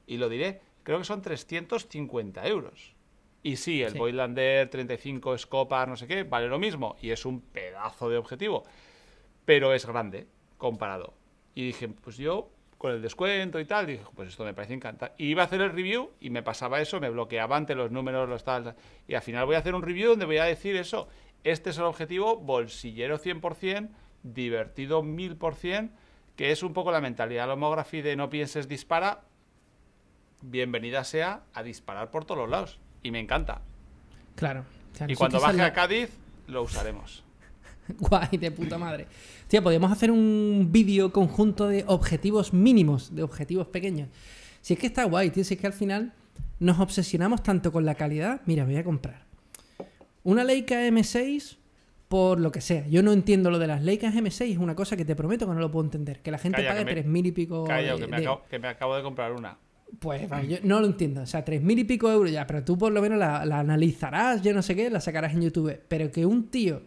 y lo diré, creo que son 350 euros. Y sí, el Boilander 35 Scopar, no sé qué, vale lo mismo. Y es un pedazo de objetivo. Pero es grande comparado. Y dije, pues yo con el descuento y tal. Dije, pues esto me parece encantar, iba a hacer el review y me pasaba eso, me bloqueaba ante los números, los tal. Y al final voy a hacer un review donde voy a decir eso. Este es el objetivo, bolsillero 100%, divertido 1000%, que es un poco la mentalidad homografía de no pienses dispara. Bienvenida sea a disparar por todos los lados. Y me encanta. Claro. y cuando baje a Cádiz, lo usaremos. Guay, de puta madre. Hostia, podríamos hacer un vídeo conjunto de objetivos mínimos, de objetivos pequeños. Si es que está guay, tienes si es que al final nos obsesionamos tanto con la calidad. Mira, voy a comprar una Leica M6 por lo que sea. Yo no entiendo lo de las Leicas M6, es una cosa que te prometo que no lo puedo entender. Que la gente pague tres mil y pico. Calla, que, me acabo, de comprar una. Pues no lo entiendo. O sea, 3.000 y pico euros ya, pero tú por lo menos la analizarás, yo no sé qué, la sacarás en YouTube. Pero que un tío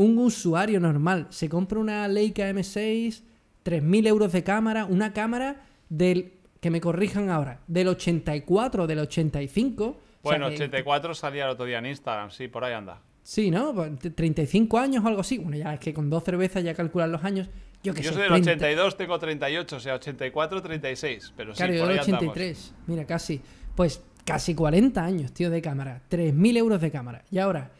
un usuario normal se compra una Leica M6, 3.000 euros de cámara, una cámara del, que me corrijan ahora, del 84, del 85. Bueno, 84 salía el otro día en Instagram, sí, por ahí anda. Sí, ¿no? 35 pues, años o algo así. Bueno, ya es que con dos cervezas ya calculan los años. Yo, que soy del 82, tengo 38, o sea, 84, 36. Pero claro, sí, 83, mira, casi. Pues casi 40 años, tío, de cámara. 3.000 euros de cámara. Y ahora,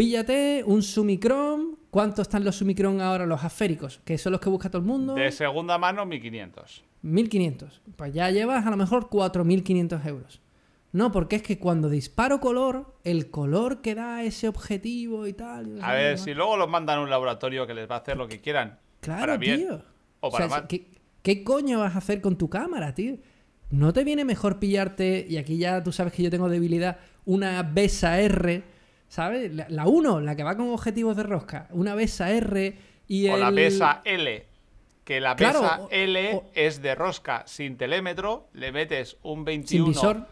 Píllate un Sumicron. ¿Cuánto están los Sumicron ahora, los aféricos, Que son los que busca todo el mundo. De segunda mano, 1500. 1500. Pues ya llevas a lo mejor 4500 euros. No, porque es que cuando disparo color, el color que da ese objetivo y tal. a ver, si luego los mandan a un laboratorio que les va a hacer lo que quieran. Claro, tío. O ¿qué, coño vas a hacer con tu cámara, tío? ¿No te viene mejor pillarte, y aquí ya tú sabes que yo tengo debilidad, una Besa R ¿sabes? La 1, la, que va con objetivos de rosca. Una besa R y el... O la besa L. Que la pesa L es de rosca sin telémetro, le metes un 21. Sin visor.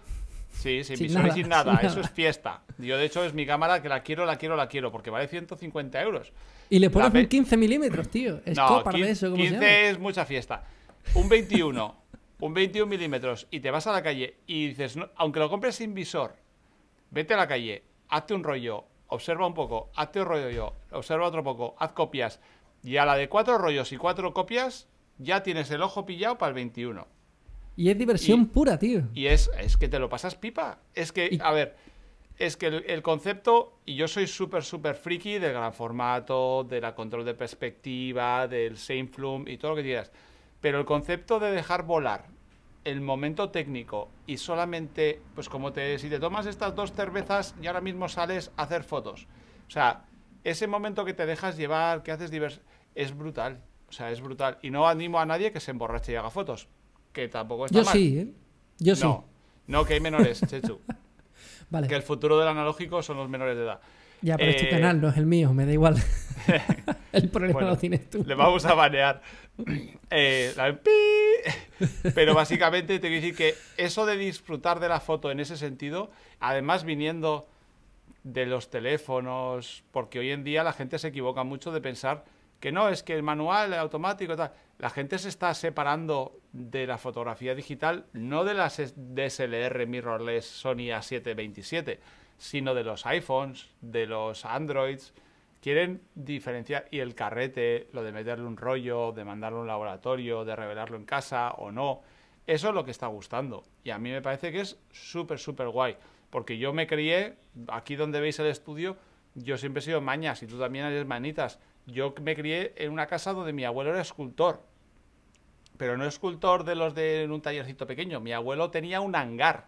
Sí, sin, visor nada, y sin nada. Eso es fiesta. Yo, de hecho, es mi cámara que la quiero, la quiero, la quiero, porque vale 150 euros. Y le pones un 15 milímetros, tío. Es no, de eso, 15 es mucha fiesta. Un 21, un 21 milímetros, y te vas a la calle y dices, aunque lo compres sin visor, vete a la calle hazte un rollo, observa un poco, hazte un rollo yo, observa otro poco, haz copias. Y a la de cuatro rollos y cuatro copias, ya tienes el ojo pillado para el 21. Y es diversión pura, tío. Y es, es que te lo pasas pipa. Es que, a ver, es que el, concepto, y yo soy súper, súper friki del gran formato, de la control de perspectiva, del same flume y todo lo que quieras. Pero el concepto de dejar volar el momento técnico y solamente, pues como te, si te tomas estas dos cervezas y ahora mismo sales a hacer fotos. O sea, ese momento que te dejas llevar, que haces divers, es brutal. O sea, es brutal. Y no animo a nadie que se emborrache y haga fotos. Que tampoco está Yo sí, ¿eh? Yo sí. No, que hay menores, Chechu. vale. Que el futuro del analógico son los menores de edad. Ya, pero este canal, no es el mío, me da igual. el problema lo tienes tú. Le vamos a banear. Eh, Pero básicamente te quiero decir que eso de disfrutar de la foto en ese sentido, además viniendo de los teléfonos, porque hoy en día la gente se equivoca mucho de pensar que no, es que el manual, el automático, tal. La gente se está separando de la fotografía digital, no de las DSLR mirrorless Sony A727, sino de los iPhones, de los Androids, quieren diferenciar y el carrete, lo de meterle un rollo, de mandarlo a un laboratorio, de revelarlo en casa o no, eso es lo que está gustando. Y a mí me parece que es súper, súper guay. Porque yo me crié, aquí donde veis el estudio, yo siempre he sido mañas y tú también eres manitas. Yo me crié en una casa donde mi abuelo era escultor. Pero no escultor de los de un tallercito pequeño. Mi abuelo tenía un hangar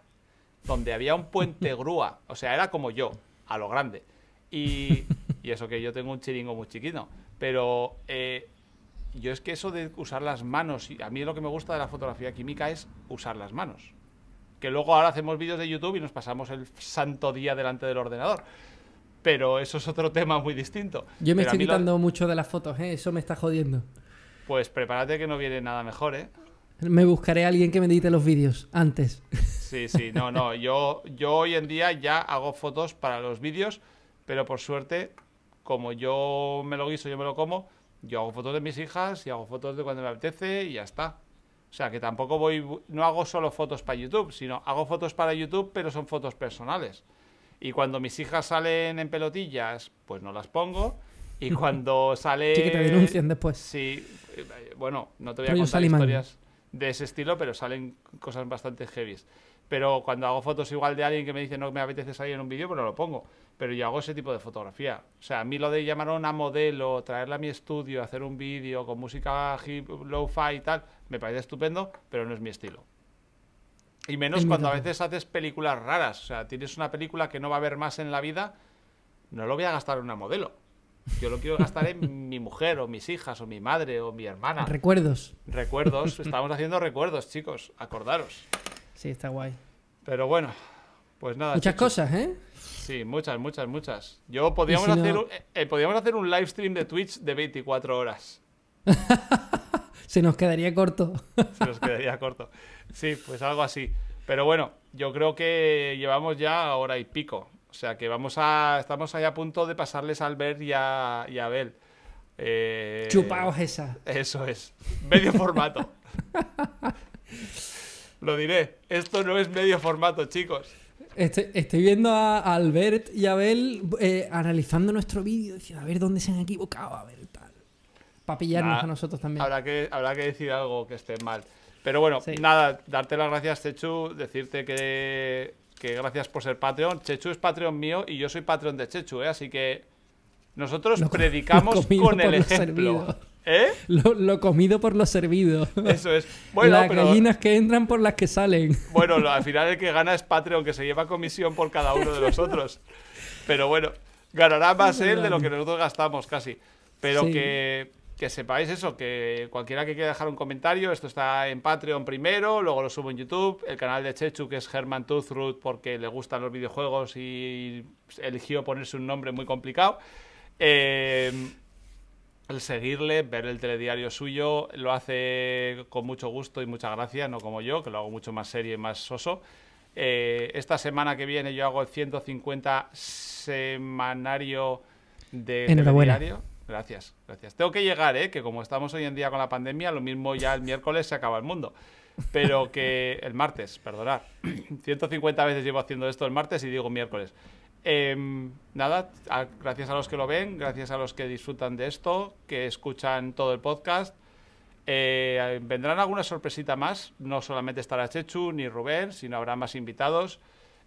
donde había un puente grúa. O sea, era como yo, a lo grande. Y y eso que yo tengo un chiringo muy chiquito. Pero eh, yo es que eso de usar las manos, a mí lo que me gusta de la fotografía química es usar las manos. Que luego ahora hacemos vídeos de YouTube y nos pasamos el santo día delante del ordenador. Pero eso es otro tema muy distinto. Yo me estoy quitando mucho de las fotos, ¿eh? eso me está jodiendo. Pues prepárate que no viene nada mejor, ¿eh? Me buscaré a alguien que me edite los vídeos antes. Sí, sí, no, no. Yo, yo hoy en día ya hago fotos para los vídeos, pero por suerte como yo me lo guiso, yo me lo como, yo hago fotos de mis hijas y hago fotos de cuando me apetece y ya está. O sea, que tampoco voy, no hago solo fotos para YouTube, sino hago fotos para YouTube, pero son fotos personales. Y cuando mis hijas salen en pelotillas, pues no las pongo. Y cuando sale... Sí, que te después. Sí, eh, bueno, no te voy a contar historias de ese estilo, pero salen cosas bastante heavy. Pero cuando hago fotos igual de alguien que me dice no me apetece salir en un vídeo, pues no lo pongo pero yo hago ese tipo de fotografía. O sea, a mí lo de llamar a una modelo, traerla a mi estudio, hacer un vídeo con música hip, fi y tal, me parece estupendo, pero no es mi estilo. Y menos cuando a veces haces películas raras. O sea, tienes una película que no va a haber más en la vida, no lo voy a gastar en una modelo. Yo lo quiero gastar en mi mujer, o mis hijas, o mi madre, o mi hermana. Recuerdos. Recuerdos. Estamos haciendo recuerdos, chicos. Acordaros. Sí, está guay. Pero bueno, pues nada. Muchas cosas, ¿eh? Sí, muchas, muchas, muchas. Yo podíamos, hacer, eh, eh, hacer un live stream de Twitch de 24 horas. Se nos quedaría corto. Se nos quedaría corto. Sí, pues algo así. Pero bueno, yo creo que llevamos ya hora y pico. O sea que vamos a. Estamos ahí a punto de pasarles al ver y a, Abel. Eh, Chupaos esa. Eso es. Medio formato. Lo diré. Esto no es medio formato, chicos. Este, estoy, viendo a, Albert y Abel eh, analizando nuestro vídeo, diciendo a ver dónde se han equivocado, a ver tal. Para pillarnos a nosotros también. Habrá que, habrá que decir algo que esté mal. Pero bueno, nada, darte las gracias, Chechu, decirte que, gracias por ser Patreon. Chechu es Patreon mío y yo soy Patreon de Chechu, ¿eh? así que nosotros predicamos con el ejemplo. ¿Eh? Lo, comido por lo servido. Eso es. Bueno, las gallinas que entran por las que salen. Bueno, al final el que gana es Patreon, que se lleva comisión por cada uno de nosotros. Pero bueno, ganará más él de lo que nosotros gastamos casi. Pero que, sepáis eso, que cualquiera que quiera dejar un comentario, esto está en Patreon primero, luego lo subo en YouTube, el canal de Chechu, que es Herman Toothroot, porque le gustan los videojuegos y eligió ponerse un nombre muy complicado. Eh, al seguirle, ver el telediario suyo, lo hace con mucho gusto y mucha gracia, no como yo, que lo hago mucho más serio y más soso. Eh, esta semana que viene yo hago el 150 semanario de telediario. Gracias, gracias. Tengo que llegar, ¿eh? que como estamos hoy en día con la pandemia, lo mismo ya el miércoles se acaba el mundo. Pero que el martes, perdonad. 150 veces llevo haciendo esto el martes y digo miércoles. Em, nada, gracias a los que lo ven, gracias a los que disfrutan de esto, que escuchan todo el podcast. Eh, vendrán alguna sorpresita más, no solamente estará Chechu ni Rubén, sino habrá más invitados.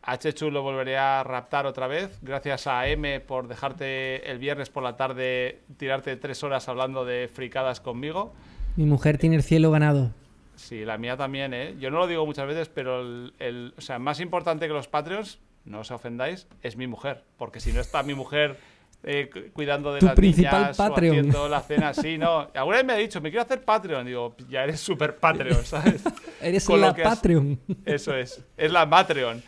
A Chechu lo volveré a raptar otra vez. Gracias a M por dejarte el viernes por la tarde tirarte tres horas hablando de fricadas conmigo. Mi mujer tiene el cielo ganado. Sí, la mía también, ¿eh? Yo no lo digo muchas veces, pero el, sea, más importante que los Patreons no os ofendáis, es mi mujer. Porque si no está mi mujer eh, cuidando de las niñas O haciendo la cena así, no. Alguna vez me ha dicho, me quiero hacer Patreon. Digo, ya eres súper Patreon, ¿sabes? eres la Patreon. eso es, es la Patreon.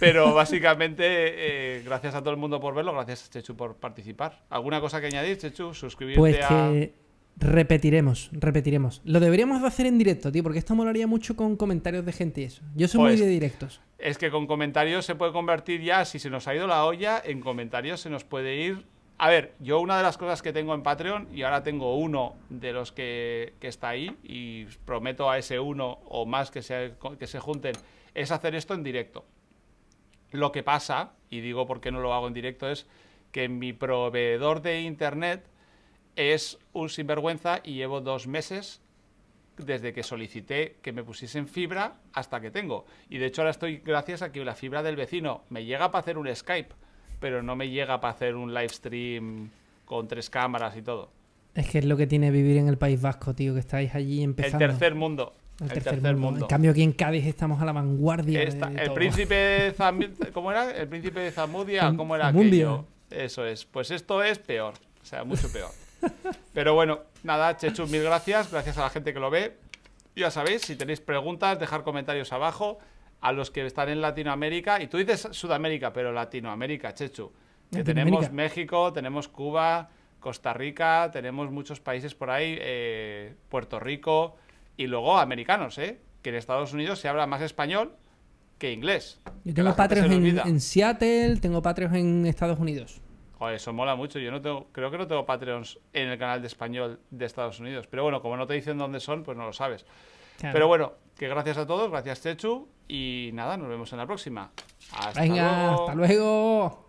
Pero básicamente, eh, gracias a todo el mundo por verlo, gracias Chechu por participar. ¿Alguna cosa que añadir, Chechu? Suscribirte pues a Repetiremos, repetiremos. Lo deberíamos de hacer en directo, tío, porque esto molaría mucho con comentarios de gente y eso. Yo soy muy pues, de directos. Es que con comentarios se puede convertir ya, si se nos ha ido la olla, en comentarios se nos puede ir. A ver, yo una de las cosas que tengo en Patreon, y ahora tengo uno de los que, que está ahí, y prometo a ese uno o más que se, que se junten, es hacer esto en directo. Lo que pasa, y digo por qué no lo hago en directo, es que mi proveedor de internet es un sinvergüenza y llevo dos meses desde que solicité que me pusiesen fibra hasta que tengo. Y de hecho ahora estoy gracias a que la fibra del vecino me llega para hacer un Skype, pero no me llega para hacer un live stream con tres cámaras y todo. Es que es lo que tiene vivir en el País Vasco, tío, que estáis allí empezando. El tercer mundo. El, tercer, mundo. En cambio, aquí en Cádiz estamos a la vanguardia. el príncipe de ¿Cómo era? El príncipe de Zamudia, ¿cómo era aquello? Eso es. Pues esto es peor. O sea, mucho peor. Pero bueno, nada, Chechu, mil gracias. Gracias a la gente que lo ve. Ya sabéis, si tenéis preguntas, dejar comentarios abajo. A los que están en Latinoamérica, y tú dices Sudamérica, pero Latinoamérica, Chechu. Que tenemos México, tenemos Cuba, Costa Rica, tenemos muchos países por ahí, eh, Puerto Rico, y luego americanos, ¿eh? Que en Estados Unidos se habla más español que inglés. Yo tengo patrios en, en Seattle, tengo patrios en Estados Unidos eso mola mucho. Yo no tengo, creo que no tengo Patreons en el canal de español de Estados Unidos. Pero bueno, como no te dicen dónde son, pues no lo sabes. Pero bueno, que gracias a todos, gracias Chechu. Y nada, nos vemos en la próxima. Hasta hasta luego.